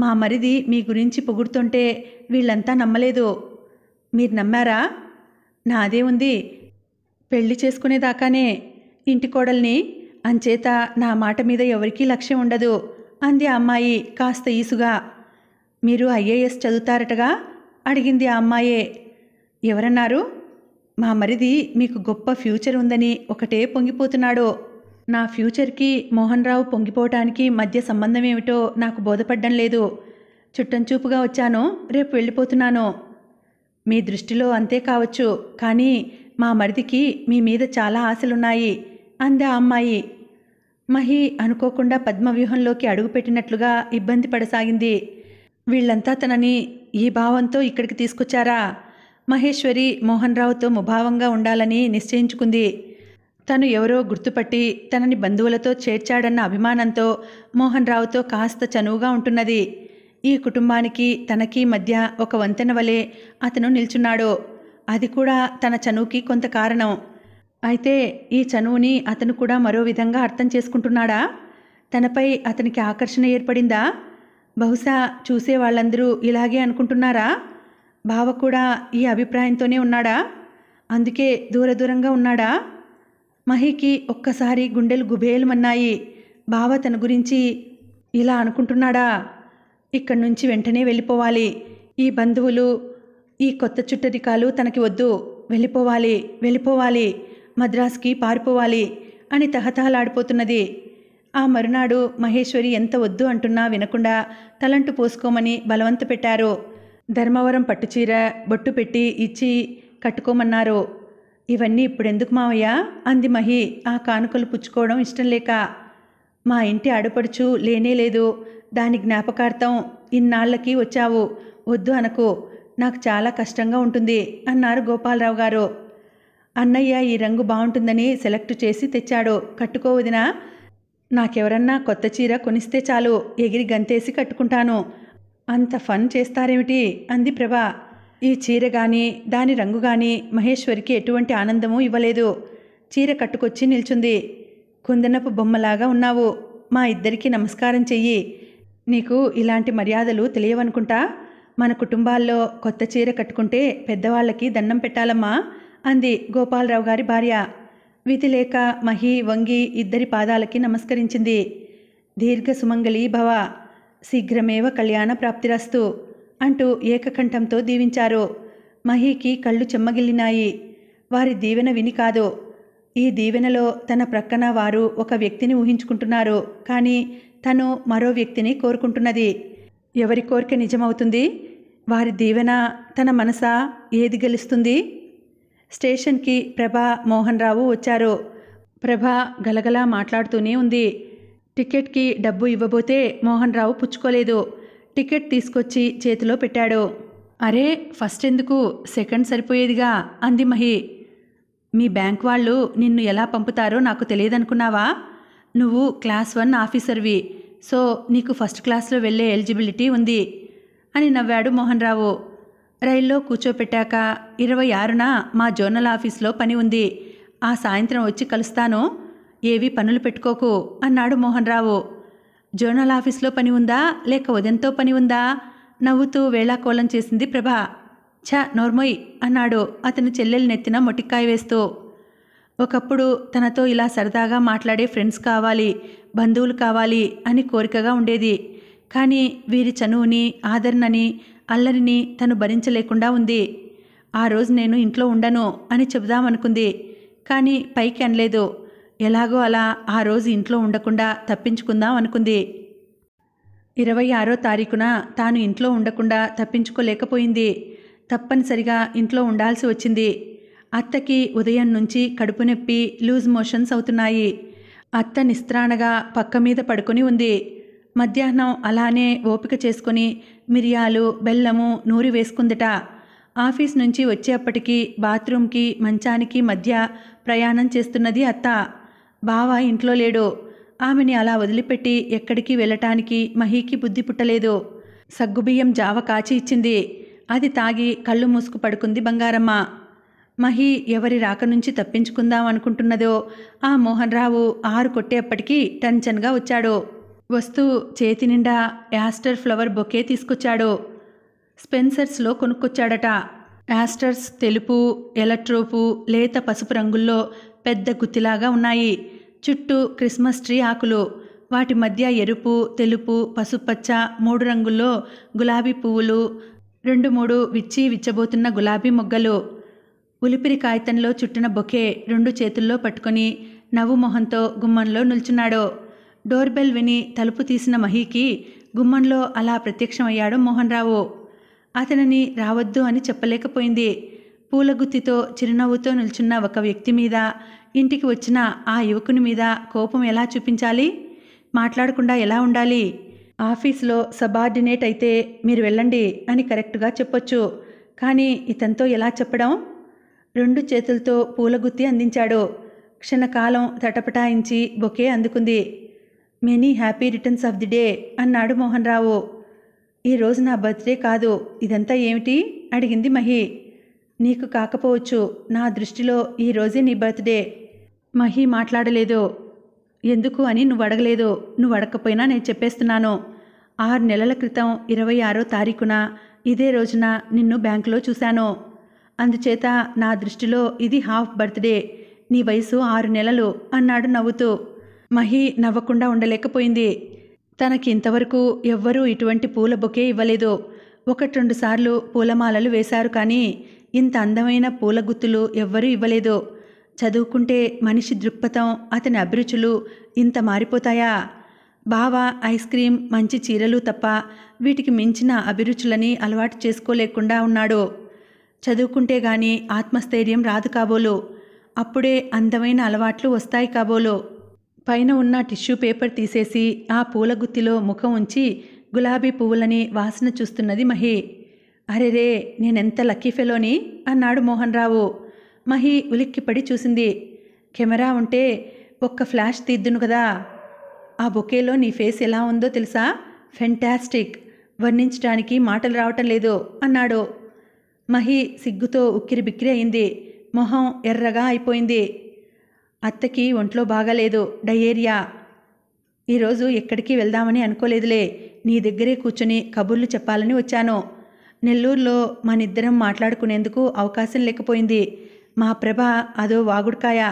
మా మరిది మీ గురించి పొగుడుతుంటే వీళ్ళంతా నమ్మలేదు మీరు నమ్మారా నాదే ఉంది పెళ్లి చేసుకునేదాకానే ఇంటి కోడల్ని అంచేత నా మాట మీద ఎవరికీ లక్ష్యం ఉండదు అంది అమ్మాయి కాస్త ఈసుగా మీరు ఐఏఎస్ చదువుతారటగా అడిగింది ఆ అమ్మాయే ఎవరన్నారు మా మరిది మీకు గొప్ప ఫ్యూచర్ ఉందని ఒకటే పొంగిపోతున్నాడో నా ఫ్యూచర్కి మోహన్ రావు పొంగిపోవటానికి మధ్య సంబంధం ఏమిటో నాకు బోధపడడం లేదు చుట్టంచూపుగా వచ్చాను రేపు వెళ్ళిపోతున్నాను మీ దృష్టిలో అంతే కావచ్చు కానీ మా మరిదికి మీ మీద చాలా ఆశలున్నాయి ఆ అమ్మాయి మహి అనుకోకుండా పద్మవ్యూహంలోకి అడుగుపెట్టినట్లుగా ఇబ్బంది పడసాగింది వీళ్ళంతా తనని ఈ భావంతో ఇక్కడికి తీసుకొచ్చారా మహేశ్వరి మోహన్ రావుతో ముభావంగా ఉండాలని నిశ్చయించుకుంది తను ఎవరో గుర్తుపట్టి తనని బంధువులతో చేర్చాడన్న అభిమానంతో మోహన్ రావుతో కాస్త చనువుగా ఉంటున్నది ఈ కుటుంబానికి తనకి మధ్య ఒక వంతెన వలె అతను నిల్చున్నాడు అది కూడా తన చనువుకి కొంత కారణం అయితే ఈ చనువుని అతను కూడా మరో విధంగా అర్థం చేసుకుంటున్నాడా తనపై అతనికి ఆకర్షణ ఏర్పడిందా బహుశా చూసే వాళ్ళందరూ ఇలాగే అనుకుంటున్నారా బావ కూడా ఈ అభిప్రాయంతోనే ఉన్నాడా అందుకే దూర దూరంగా ఉన్నాడా మహికి ఒక్కసారి గుండెలు గుబేలుమన్నాయి బావ తన గురించి ఇలా అనుకుంటున్నాడా ఇక్కడి నుంచి వెంటనే వెళ్ళిపోవాలి ఈ బంధువులు ఈ కొత్త చుట్టరికాలు తనకి వద్దు వెళ్ళిపోవాలి వెళ్ళిపోవాలి మద్రాసుకి పారిపోవాలి అని తహతహలాడిపోతున్నది ఆ మరునాడు మహేశ్వరి ఎంత వద్దు అంటున్నా వినకుండా తలంటు పోసుకోమని బలవంత పెట్టారు ధర్మవరం పట్టుచీర బొట్టు పెట్టి ఇచ్చి కట్టుకోమన్నారు ఇవన్నీ ఇప్పుడెందుకు మావయ్య అంది మహి ఆ కానుకలు పుచ్చుకోవడం ఇష్టం లేక మా ఇంటి ఆడపడుచు లేనే లేదు దాని జ్ఞాపకార్థం ఇన్నాళ్ళకి వచ్చావు వద్దు అనకు నాకు చాలా కష్టంగా ఉంటుంది అన్నారు గోపాలరావు గారు అన్నయ్య ఈ రంగు బాగుంటుందని సెలెక్ట్ చేసి తెచ్చాడు కట్టుకోవదినా నాకెవరన్నా కొత్త చీర కొనిస్తే చాలు ఎగిరి గంతేసి కట్టుకుంటాను అంత ఫన్ చేస్తారేమిటి అంది ప్రభా ఈ చీర కానీ దాని రంగు కానీ మహేశ్వరికి ఎటువంటి ఆనందమూ ఇవ్వలేదు చీర కట్టుకొచ్చి నిల్చుంది కుందనపు బొమ్మలాగా ఉన్నావు మా ఇద్దరికి నమస్కారం చెయ్యి నీకు ఇలాంటి మర్యాదలు తెలియవనుకుంటా మన కుటుంబాల్లో కొత్త చీర కట్టుకుంటే పెద్దవాళ్ళకి దండం పెట్టాలమ్మా అంది గోపాలరావు గారి భార్య విధి లేక మహి వంగి ఇద్దరి పాదాలకి నమస్కరించింది దీర్ఘ సుమంగళి భవ శీఘ్రమేవ కళ్యాణ ప్రాప్తిరస్తు అంటూ ఏకకంఠంతో దీవించారు మహీకి కళ్ళు చెమ్మగిల్లినాయి వారి దీవెన విని కాదు ఈ దీవెనలో తన ప్రక్కన వారు ఒక వ్యక్తిని ఊహించుకుంటున్నారు కానీ తను మరో వ్యక్తిని కోరుకుంటున్నది ఎవరి కోరిక నిజమవుతుంది వారి దీవెన తన మనసా ఏది గెలుస్తుంది స్టేషన్కి ప్రభా మోహన్ రావు వచ్చారు ప్రభా గలగలా మాట్లాడుతూనే ఉంది టికెట్కి డబ్బు ఇవ్వబోతే మోహన్ రావు పుచ్చుకోలేదు టికెట్ తీసుకొచ్చి చేతిలో పెట్టాడు అరే ఫస్ట్ ఎందుకు సెకండ్ సరిపోయేదిగా అంది మహి మీ బ్యాంక్ వాళ్ళు నిన్ను ఎలా పంపుతారో నాకు తెలియదనుకున్నావా నువ్వు క్లాస్ వన్ ఆఫీసర్వి సో నీకు ఫస్ట్ క్లాస్లో వెళ్ళే ఎలిజిబిలిటీ ఉంది అని నవ్వాడు మోహన్ రావు రైల్లో కూర్చోపెట్టాక ఇరవై ఆరున మా జోనల్ ఆఫీస్లో పని ఉంది ఆ సాయంత్రం వచ్చి కలుస్తాను ఏవి పనులు పెట్టుకోకు అన్నాడు మోహన్ రావు జోనల్ ఆఫీస్లో పని ఉందా లేక ఉదయంతో పని ఉందా నవ్వుతూ వేళాకోళం చేసింది ప్రభ ఛ నోర్మోయ్ అన్నాడు అతని చెల్లెలు నెత్తిన మొటిక్కాయ వేస్తూ ఒకప్పుడు తనతో ఇలా సరదాగా మాట్లాడే ఫ్రెండ్స్ కావాలి బంధువులు కావాలి అని కోరికగా ఉండేది కానీ వీరి చనువుని ఆదరణని అల్లరిని తను భరించలేకుండా ఉంది ఆ రోజు నేను ఇంట్లో ఉండను అని చెబుదామనుకుంది కానీ పైకి అనలేదు ఎలాగో అలా ఆ రోజు ఇంట్లో ఉండకుండా తప్పించుకుందాం అనుకుంది ఇరవై ఆరో తారీఖున తాను ఇంట్లో ఉండకుండా తప్పించుకోలేకపోయింది తప్పనిసరిగా ఇంట్లో ఉండాల్సి వచ్చింది అత్తకి ఉదయం నుంచి కడుపు నొప్పి లూజ్ మోషన్స్ అవుతున్నాయి అత్త నిస్త్రాణగా పక్క మీద పడుకొని ఉంది మధ్యాహ్నం అలానే ఓపిక చేసుకుని మిరియాలు బెల్లము నూరి వేసుకుందట ఆఫీస్ నుంచి వచ్చేప్పటికీ బాత్రూమ్కి మంచానికి మధ్య ప్రయాణం చేస్తున్నది అత్త బావ ఇంట్లో లేడు ఆమెని అలా వదిలిపెట్టి ఎక్కడికి వెళ్ళటానికి మహీకి బుద్ధి పుట్టలేదు సగ్గుబియ్యం జావ కాచి ఇచ్చింది అది తాగి కళ్ళు మూసుకు పడుకుంది బంగారమ్మ మహి ఎవరి రాక నుంచి తప్పించుకుందాం అనుకుంటున్నదో ఆ మోహన్ రావు ఆరు కొట్టేప్పటికీ టెన్షన్గా వచ్చాడు వస్తూ చేతి నిండా యాస్టర్ ఫ్లవర్ బొకే తీసుకొచ్చాడు స్పెన్సర్స్లో కొనుక్కొచ్చాడట యాస్టర్స్ తెలుపు ఎలట్రోపు లేత పసుపు రంగుల్లో పెద్ద గుత్తిలాగా ఉన్నాయి చుట్టూ క్రిస్మస్ ట్రీ ఆకులు వాటి మధ్య ఎరుపు తెలుపు పసుపచ్చ మూడు రంగుల్లో గులాబీ పువ్వులు రెండు మూడు విచ్చి విచ్చబోతున్న గులాబీ మొగ్గలు ఉలిపిరి కాగితంలో చుట్టిన బొకే రెండు చేతుల్లో పట్టుకొని నవ్వు మొహంతో గుమ్మంలో నిల్చున్నాడు డోర్బెల్ విని తలుపు తీసిన మహీకి గుమ్మంలో అలా ప్రత్యక్షమయ్యాడు మోహన్ రావు అతనిని రావద్దు అని చెప్పలేకపోయింది పూలగుత్తితో చిరునవ్వుతో నిల్చున్న ఒక వ్యక్తి మీద ఇంటికి వచ్చిన ఆ యువకుని మీద కోపం ఎలా చూపించాలి మాట్లాడకుండా ఎలా ఉండాలి ఆఫీస్లో సబార్డినేట్ అయితే మీరు వెళ్ళండి అని కరెక్ట్గా చెప్పొచ్చు కానీ ఇతనితో ఎలా చెప్పడం రెండు చేతులతో పూలగుత్తి అందించాడు క్షణకాలం తటపటాయించి బొకే అందుకుంది many happy returns of the day అన్నాడు మోహన్ రావు ఈరోజు నా బర్త్డే కాదు ఇదంతా ఏమిటి అడిగింది మహి నీకు కాకపోవచ్చు నా దృష్టిలో ఈరోజే నీ బర్త్డే మహి మాట్లాడలేదు ఎందుకు అని నువ్వు అడగలేదు నువ్వు అడగకపోయినా నేను చెప్పేస్తున్నాను ఆరు నెలల క్రితం ఇరవై ఆరో తారీఖున ఇదే రోజున నిన్ను బ్యాంకులో చూశాను అందుచేత నా దృష్టిలో ఇది హాఫ్ బర్త్డే నీ వయసు ఆరు నెలలు అన్నాడు నవ్వుతూ మహి నవ్వకుండా ఉండలేకపోయింది తనకి ఇంతవరకు ఎవ్వరూ ఇటువంటి పూల బొకే ఇవ్వలేదు ఒకటి రెండు సార్లు పూలమాలలు వేశారు కానీ ఇంత అందమైన పూల గుత్తులు ఎవ్వరూ ఇవ్వలేదు చదువుకుంటే మనిషి దృక్పథం అతని అభిరుచులు ఇంత మారిపోతాయా బావ ఐస్ క్రీం మంచి చీరలు తప్ప వీటికి మించిన అభిరుచులని అలవాటు చేసుకోలేకుండా ఉన్నాడు చదువుకుంటే గాని ఆత్మస్థైర్యం రాదు కాబోలు అప్పుడే అందమైన అలవాట్లు వస్తాయి కాబోలు పైన ఉన్న టిష్యూ పేపర్ తీసేసి ఆ పూలగుత్తిలో ముఖం ఉంచి గులాబీ పువ్వులని వాసన చూస్తున్నది మహి అరెరే నేనెంత లక్కీ ఫెలోని అన్నాడు మోహన్ రావు మహి ఉలిక్కిపడి చూసింది కెమెరా ఉంటే ఒక్క ఫ్లాష్ తీద్దును కదా ఆ బొకేలో నీ ఫేస్ ఎలా ఉందో తెలుసా ఫెంటాస్టిక్ వర్ణించడానికి మాటలు రావటం లేదు అన్నాడు మహి సిగ్గుతో ఉక్కిరి బిక్కిరి అయింది మొహం ఎర్రగా అయిపోయింది అత్తకి ఒంట్లో బాగాలేదు డయేరియా ఈరోజు ఎక్కడికి వెళ్దామని అనుకోలేదులే నీ దగ్గరే కూర్చొని కబుర్లు చెప్పాలని వచ్చాను నెల్లూరులో మనిద్దరం మాట్లాడుకునేందుకు అవకాశం లేకపోయింది మా ప్రభ అదో వాగుడుకాయ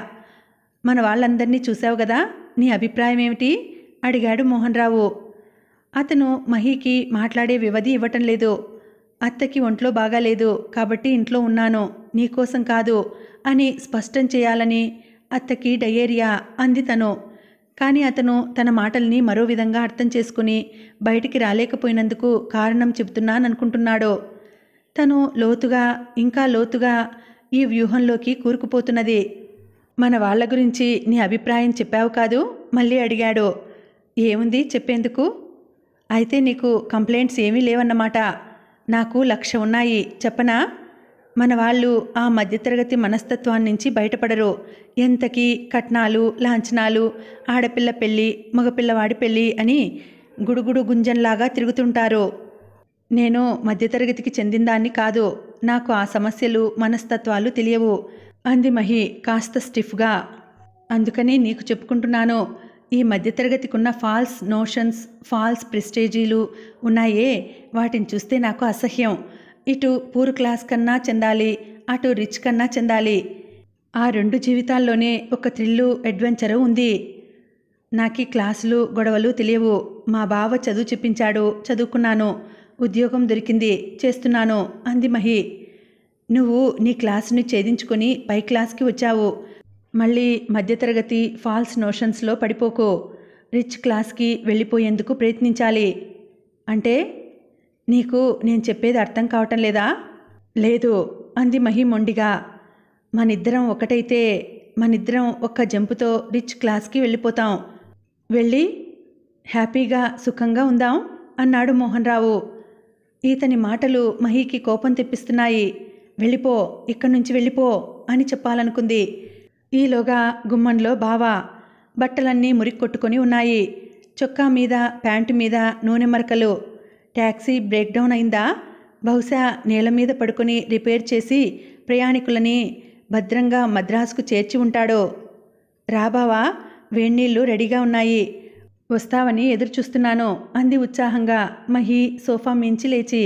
మన వాళ్ళందరినీ చూశావు కదా నీ అభిప్రాయం ఏమిటి అడిగాడు మోహన్ రావు అతను మహీకి మాట్లాడే వ్యవధి ఇవ్వటం లేదు అత్తకి ఒంట్లో బాగాలేదు కాబట్టి ఇంట్లో ఉన్నాను నీకోసం కాదు అని స్పష్టం చేయాలని అత్తకి డయేరియా అంది తను కానీ అతను తన మాటల్ని మరో విధంగా అర్థం చేసుకుని బయటికి రాలేకపోయినందుకు కారణం చెబుతున్నాననుకుంటున్నాడో తను లోతుగా ఇంకా లోతుగా ఈ వ్యూహంలోకి కూరుకుపోతున్నది మన వాళ్ళ గురించి నీ అభిప్రాయం చెప్పావు కాదు మళ్ళీ అడిగాడు ఏముంది చెప్పేందుకు అయితే నీకు కంప్లైంట్స్ ఏమీ లేవన్నమాట నాకు లక్ష ఉన్నాయి చెప్పనా మన వాళ్ళు ఆ మధ్యతరగతి మనస్తత్వాన్ని నుంచి బయటపడరు ఎంతకీ కట్నాలు లాంఛనాలు ఆడపిల్ల పెళ్ళి మగపిల్లవాడి పెళ్ళి అని గుడుగుడు గుంజంలాగా తిరుగుతుంటారు నేను మధ్యతరగతికి చెందిందాన్ని కాదు నాకు ఆ సమస్యలు మనస్తత్వాలు తెలియవు అంది మహి కాస్త స్టిఫ్గా అందుకని నీకు చెప్పుకుంటున్నాను ఈ మధ్యతరగతికి ఉన్న ఫాల్స్ నోషన్స్ ఫాల్స్ ప్రెస్టేజీలు ఉన్నాయే వాటిని చూస్తే నాకు అసహ్యం ఇటు పూర్ క్లాస్ కన్నా చెందాలి అటు రిచ్ కన్నా చెందాలి ఆ రెండు జీవితాల్లోనే ఒక థ్రిల్లు అడ్వెంచరు ఉంది నాకు క్లాసులు గొడవలు తెలియవు మా బావ చదువు చెప్పించాడు చదువుకున్నాను ఉద్యోగం దొరికింది చేస్తున్నాను అంది మహి నువ్వు నీ క్లాసుని ఛేదించుకొని పై క్లాస్కి వచ్చావు మళ్ళీ మధ్యతరగతి ఫాల్స్ నోషన్స్లో పడిపోకు రిచ్ క్లాస్కి వెళ్ళిపోయేందుకు ప్రయత్నించాలి అంటే నీకు నేను చెప్పేది అర్థం కావటం లేదా లేదు అంది మహి మొండిగా మనిద్దరం ఒకటైతే మనిద్దరం ఒక్క జంపుతో రిచ్ క్లాస్కి వెళ్ళిపోతాం వెళ్ళి హ్యాపీగా సుఖంగా ఉందాం అన్నాడు మోహన్ రావు ఈతని మాటలు మహికి కోపం తెప్పిస్తున్నాయి వెళ్ళిపో ఇక్కడి నుంచి వెళ్ళిపో అని చెప్పాలనుకుంది ఈలోగా గుమ్మంలో బావ బట్టలన్నీ మురిక్కొట్టుకొని ఉన్నాయి చొక్కా మీద ప్యాంటు మీద నూనె మరకలు ట్యాక్సీ బ్రేక్డౌన్ అయిందా బహుశా నేల మీద పడుకొని రిపేర్ చేసి ప్రయాణికులని భద్రంగా మద్రాసుకు చేర్చి ఉంటాడో రాబావా వేణీళ్ళు రెడీగా ఉన్నాయి వస్తావని ఎదురుచూస్తున్నాను అంది ఉత్సాహంగా మహి సోఫా మించి లేచి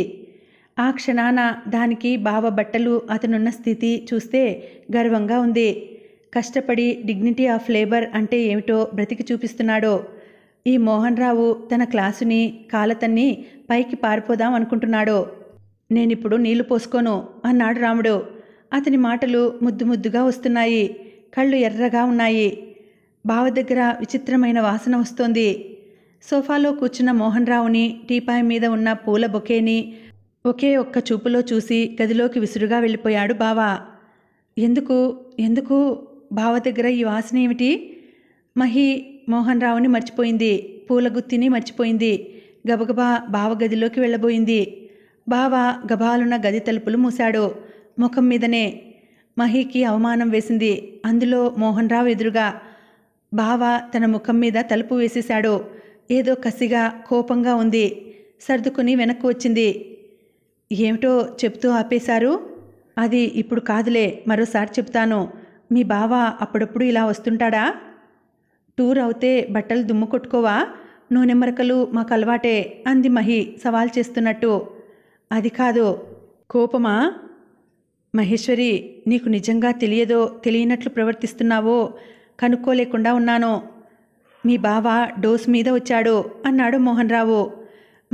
ఆ క్షణాన దానికి బావ బట్టలు అతనున్న స్థితి చూస్తే గర్వంగా ఉంది కష్టపడి డిగ్నిటీ ఆఫ్ లేబర్ అంటే ఏమిటో బ్రతికి చూపిస్తున్నాడో ఈ మోహన్ రావు తన క్లాసుని కాలతన్ని పైకి పారిపోదాం అనుకుంటున్నాడో నేనిప్పుడు నీళ్లు పోసుకోను అన్నాడు రాముడు అతని మాటలు ముద్దు ముద్దుగా వస్తున్నాయి కళ్ళు ఎర్రగా ఉన్నాయి బావ దగ్గర విచిత్రమైన వాసన వస్తోంది సోఫాలో కూర్చున్న మోహన్ రావుని టీపాయ్ మీద ఉన్న పూల బొకేని ఒకే ఒక్క చూపులో చూసి గదిలోకి విసురుగా వెళ్ళిపోయాడు బావ ఎందుకు ఎందుకు బావ దగ్గర ఈ వాసన ఏమిటి మహి మోహన్ రావుని మర్చిపోయింది పూలగుత్తిని మర్చిపోయింది గబగబా బావ గదిలోకి వెళ్ళబోయింది బావ గబాలున్న గది తలుపులు మూశాడు ముఖం మీదనే మహీకి అవమానం వేసింది అందులో మోహన్ రావు ఎదురుగా బావ తన ముఖం మీద తలుపు వేసేశాడు ఏదో కసిగా కోపంగా ఉంది సర్దుకుని వెనక్కు వచ్చింది ఏమిటో చెప్తూ ఆపేశారు అది ఇప్పుడు కాదులే మరోసారి చెప్తాను మీ బావ అప్పుడప్పుడు ఇలా వస్తుంటాడా టూర్ అవుతే బట్టలు దుమ్ము కొట్టుకోవా నూనె మరకలు మాకు అలవాటే అంది మహి సవాల్ చేస్తున్నట్టు అది కాదు కోపమా మహేశ్వరి నీకు నిజంగా తెలియదో తెలియనట్లు ప్రవర్తిస్తున్నావో కనుక్కోలేకుండా ఉన్నాను మీ బావ డోస్ మీద వచ్చాడు అన్నాడు మోహన్ రావు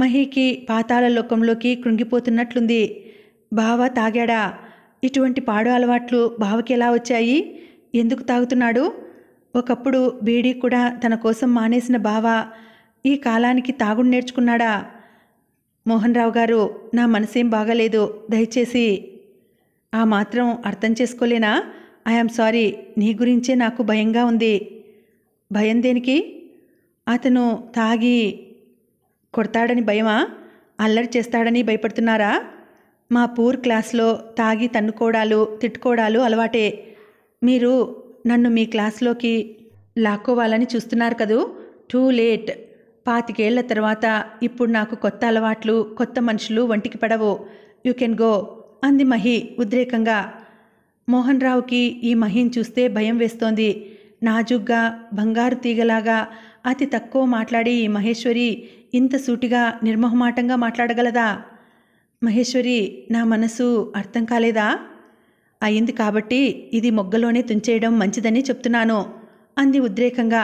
మహీకి పాతాల లోకంలోకి కృంగిపోతున్నట్లుంది బావ తాగాడా ఇటువంటి పాడు అలవాట్లు బావకి ఎలా వచ్చాయి ఎందుకు తాగుతున్నాడు ఒకప్పుడు బీడీ కూడా తన కోసం మానేసిన బావ ఈ కాలానికి తాగుడు నేర్చుకున్నాడా మోహన్ రావు గారు నా మనసేం బాగలేదు దయచేసి ఆ మాత్రం అర్థం చేసుకోలేనా ఐఎమ్ సారీ నీ గురించే నాకు భయంగా ఉంది భయం దేనికి అతను తాగి కొడతాడని భయమా అల్లరి చేస్తాడని భయపడుతున్నారా మా పూర్ క్లాస్లో తాగి తన్నుకోవడాలు తిట్టుకోవడాలు అలవాటే మీరు నన్ను మీ క్లాస్లోకి లాక్కోవాలని చూస్తున్నారు కదూ టూ లేట్ పాతికేళ్ల తర్వాత ఇప్పుడు నాకు కొత్త అలవాట్లు కొత్త మనుషులు వంటికి పడవు యూ కెన్ గో అంది మహి ఉద్రేకంగా మోహన్ రావుకి ఈ మహిని చూస్తే భయం వేస్తోంది నాజుగ్గా బంగారు తీగలాగా అతి తక్కువ మాట్లాడి ఈ మహేశ్వరి ఇంత సూటిగా నిర్మోహమాటంగా మాట్లాడగలదా మహేశ్వరి నా మనసు అర్థం కాలేదా అయింది కాబట్టి ఇది మొగ్గలోనే తుంచేయడం మంచిదని చెప్తున్నాను అంది ఉద్రేకంగా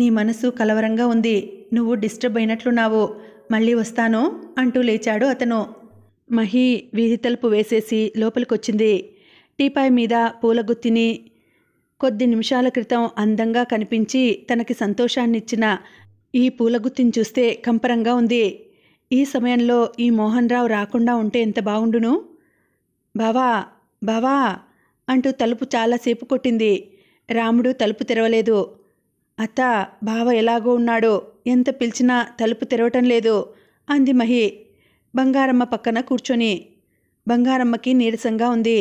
నీ మనసు కలవరంగా ఉంది నువ్వు డిస్టర్బ్ అయినట్లున్నావు మళ్ళీ వస్తాను అంటూ లేచాడు అతను మహి వీధి తలుపు వేసేసి లోపలికొచ్చింది టీపాయ్ మీద పూలగుత్తిని కొద్ది నిమిషాల క్రితం అందంగా కనిపించి తనకి సంతోషాన్నిచ్చిన ఈ పూలగుత్తిని చూస్తే కంపరంగా ఉంది ఈ సమయంలో ఈ మోహన్ రావు రాకుండా ఉంటే ఎంత బాగుండును బావా బావా అంటూ తలుపు చాలాసేపు కొట్టింది రాముడు తలుపు తెరవలేదు అత్త బావ ఎలాగో ఉన్నాడో ఎంత పిలిచినా తలుపు తెరవటం లేదు అంది మహి బంగారమ్మ పక్కన కూర్చొని బంగారమ్మకి నీరసంగా ఉంది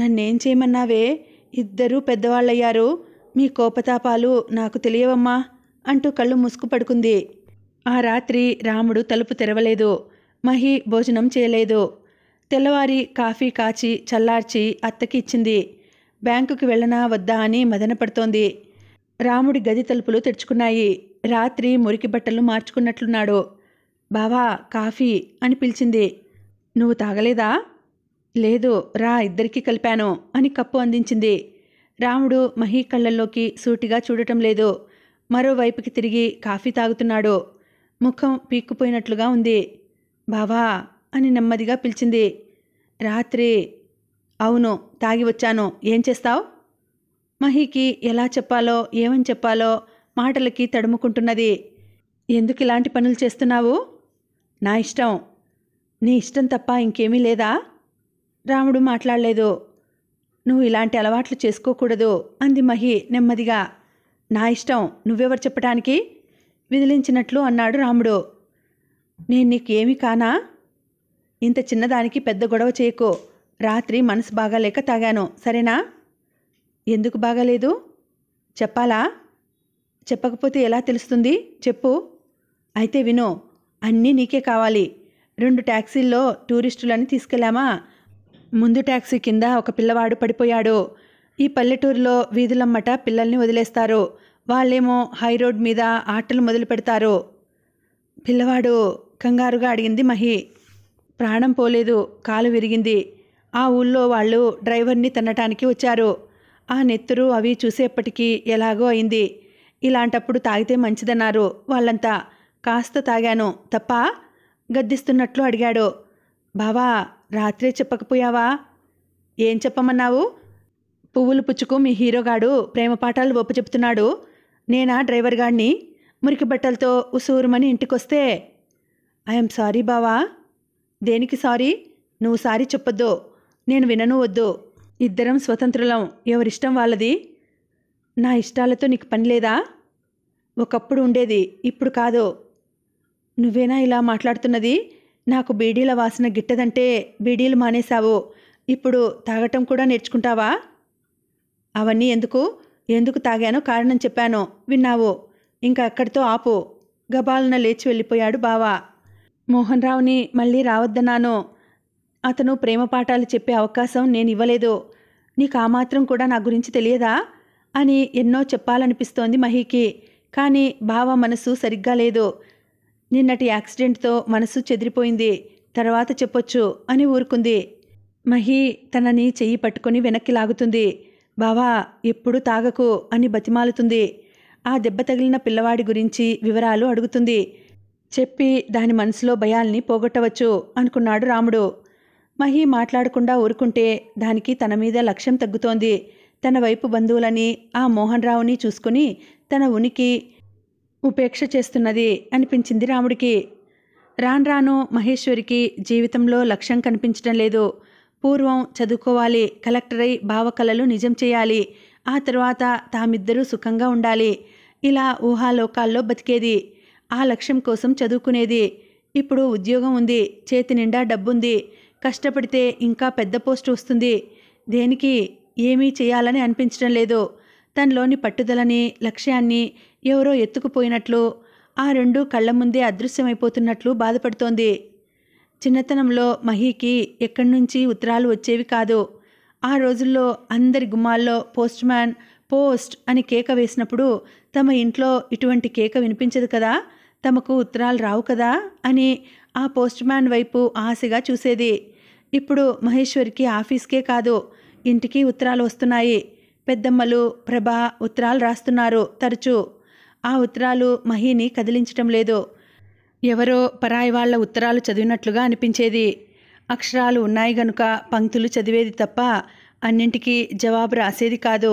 నన్నేం చేయమన్నావే ఇద్దరూ పెద్దవాళ్ళయ్యారు మీ కోపతాపాలు నాకు తెలియవమ్మా అంటూ కళ్ళు ముసుగు పడుకుంది ఆ రాత్రి రాముడు తలుపు తెరవలేదు మహి భోజనం చేయలేదు తెల్లవారి కాఫీ కాచి చల్లార్చి అత్తకి ఇచ్చింది బ్యాంకుకి వెళ్ళనా వద్దా అని పడుతోంది రాముడి గది తలుపులు తెరుచుకున్నాయి రాత్రి మురికి బట్టలు మార్చుకున్నట్లున్నాడు బావా కాఫీ అని పిలిచింది నువ్వు తాగలేదా లేదు రా ఇద్దరికీ కలిపాను అని కప్పు అందించింది రాముడు మహీ కళ్ళల్లోకి సూటిగా చూడటం లేదు మరోవైపుకి తిరిగి కాఫీ తాగుతున్నాడు ముఖం పీక్కుపోయినట్లుగా ఉంది బావా అని నెమ్మదిగా పిలిచింది రాత్రి అవును తాగి వచ్చాను ఏం చేస్తావు మహికి ఎలా చెప్పాలో ఏమని చెప్పాలో మాటలకి తడుముకుంటున్నది ఎందుకు ఇలాంటి పనులు చేస్తున్నావు నా ఇష్టం నీ ఇష్టం తప్ప ఇంకేమీ లేదా రాముడు మాట్లాడలేదు నువ్వు ఇలాంటి అలవాట్లు చేసుకోకూడదు అంది మహి నెమ్మదిగా నా ఇష్టం నువ్వెవరు చెప్పటానికి విదిలించినట్లు అన్నాడు రాముడు నేను నీకేమీ కానా ఇంత చిన్నదానికి పెద్ద గొడవ చేయకో రాత్రి మనసు బాగాలేక తాగాను సరేనా ఎందుకు బాగాలేదు చెప్పాలా చెప్పకపోతే ఎలా తెలుస్తుంది చెప్పు అయితే విను అన్నీ నీకే కావాలి రెండు ట్యాక్సీల్లో టూరిస్టులని తీసుకెళ్లామా ముందు ట్యాక్సీ కింద ఒక పిల్లవాడు పడిపోయాడు ఈ పల్లెటూరులో వీధులమ్మట పిల్లల్ని వదిలేస్తారు వాళ్ళేమో హై రోడ్ మీద ఆటలు మొదలు పెడతారు పిల్లవాడు కంగారుగా అడిగింది మహి ప్రాణం పోలేదు కాలు విరిగింది ఆ ఊళ్ళో వాళ్ళు డ్రైవర్ని తినటానికి వచ్చారు ఆ నెత్తురు అవి చూసేప్పటికీ ఎలాగో అయింది ఇలాంటప్పుడు తాగితే మంచిదన్నారు వాళ్ళంతా కాస్త తాగాను తప్ప గద్దిస్తున్నట్లు అడిగాడు బావా రాత్రే చెప్పకపోయావా ఏం చెప్పమన్నావు పువ్వులు పుచ్చుకు మీ హీరోగాడు ప్రేమ పాఠాలు ఒప్పు చెప్తున్నాడు నేనా డ్రైవర్ మురికి బట్టలతో ఉసూరుమని ఇంటికొస్తే ఐఎమ్ సారీ బావా దేనికి సారీ నువ్వు సారీ చెప్పొద్దు నేను వినను వద్దు ఇద్దరం స్వతంత్రులం ఎవరిష్టం వాళ్ళది నా ఇష్టాలతో నీకు పని లేదా ఒకప్పుడు ఉండేది ఇప్పుడు కాదు నువ్వేనా ఇలా మాట్లాడుతున్నది నాకు బీడీల వాసన గిట్టదంటే బీడీలు మానేశావు ఇప్పుడు తాగటం కూడా నేర్చుకుంటావా అవన్నీ ఎందుకు ఎందుకు తాగానో కారణం చెప్పాను విన్నావు ఇంకా అక్కడితో ఆపు గబాలన లేచి వెళ్ళిపోయాడు బావా మోహన్ రావుని మళ్ళీ రావద్దన్నాను అతను ప్రేమ పాఠాలు చెప్పే అవకాశం నేను ఇవ్వలేదు నీకు ఆ మాత్రం కూడా నా గురించి తెలియదా అని ఎన్నో చెప్పాలనిపిస్తోంది మహీకి కానీ బావ మనసు సరిగ్గా లేదు నిన్నటి యాక్సిడెంట్తో మనసు చెదిరిపోయింది తర్వాత చెప్పొచ్చు అని ఊరుకుంది మహి తనని చెయ్యి పట్టుకొని వెనక్కి లాగుతుంది బావా ఎప్పుడు తాగకు అని బతిమాలుతుంది ఆ దెబ్బ తగిలిన పిల్లవాడి గురించి వివరాలు అడుగుతుంది చెప్పి దాని మనసులో భయాల్ని పోగొట్టవచ్చు అనుకున్నాడు రాముడు మహి మాట్లాడకుండా ఊరుకుంటే దానికి తన మీద లక్ష్యం తగ్గుతోంది తన వైపు బంధువులని ఆ మోహన్ రావుని చూసుకుని తన ఉనికి ఉపేక్ష చేస్తున్నది అనిపించింది రాముడికి రాను రాను మహేశ్వరికి జీవితంలో లక్ష్యం కనిపించడం లేదు పూర్వం చదువుకోవాలి కలెక్టర్ అయి భావకళలు నిజం చేయాలి ఆ తర్వాత తామిద్దరూ సుఖంగా ఉండాలి ఇలా ఊహాలోకాల్లో బతికేది ఆ లక్ష్యం కోసం చదువుకునేది ఇప్పుడు ఉద్యోగం ఉంది చేతి నిండా డబ్బుంది కష్టపడితే ఇంకా పెద్ద పోస్ట్ వస్తుంది దేనికి ఏమీ చేయాలని అనిపించడం లేదు తనలోని పట్టుదలని లక్ష్యాన్ని ఎవరో ఎత్తుకుపోయినట్లు ఆ రెండు కళ్ళ ముందే అదృశ్యమైపోతున్నట్లు బాధపడుతోంది చిన్నతనంలో మహీకి ఎక్కడి నుంచి ఉత్తరాలు వచ్చేవి కాదు ఆ రోజుల్లో అందరి గుమ్మాల్లో పోస్ట్ మ్యాన్ పోస్ట్ అని కేక వేసినప్పుడు తమ ఇంట్లో ఇటువంటి కేక వినిపించదు కదా తమకు ఉత్తరాలు రావు కదా అని ఆ పోస్ట్ మ్యాన్ వైపు ఆశగా చూసేది ఇప్పుడు మహేశ్వరికి ఆఫీస్కే కాదు ఇంటికి ఉత్తరాలు వస్తున్నాయి పెద్దమ్మలు ప్రభా ఉత్తరాలు రాస్తున్నారు తరచూ ఆ ఉత్తరాలు మహిని కదిలించటం లేదు ఎవరో పరాయి వాళ్ల ఉత్తరాలు చదివినట్లుగా అనిపించేది అక్షరాలు ఉన్నాయి గనుక పంక్తులు చదివేది తప్ప అన్నింటికీ జవాబు రాసేది కాదు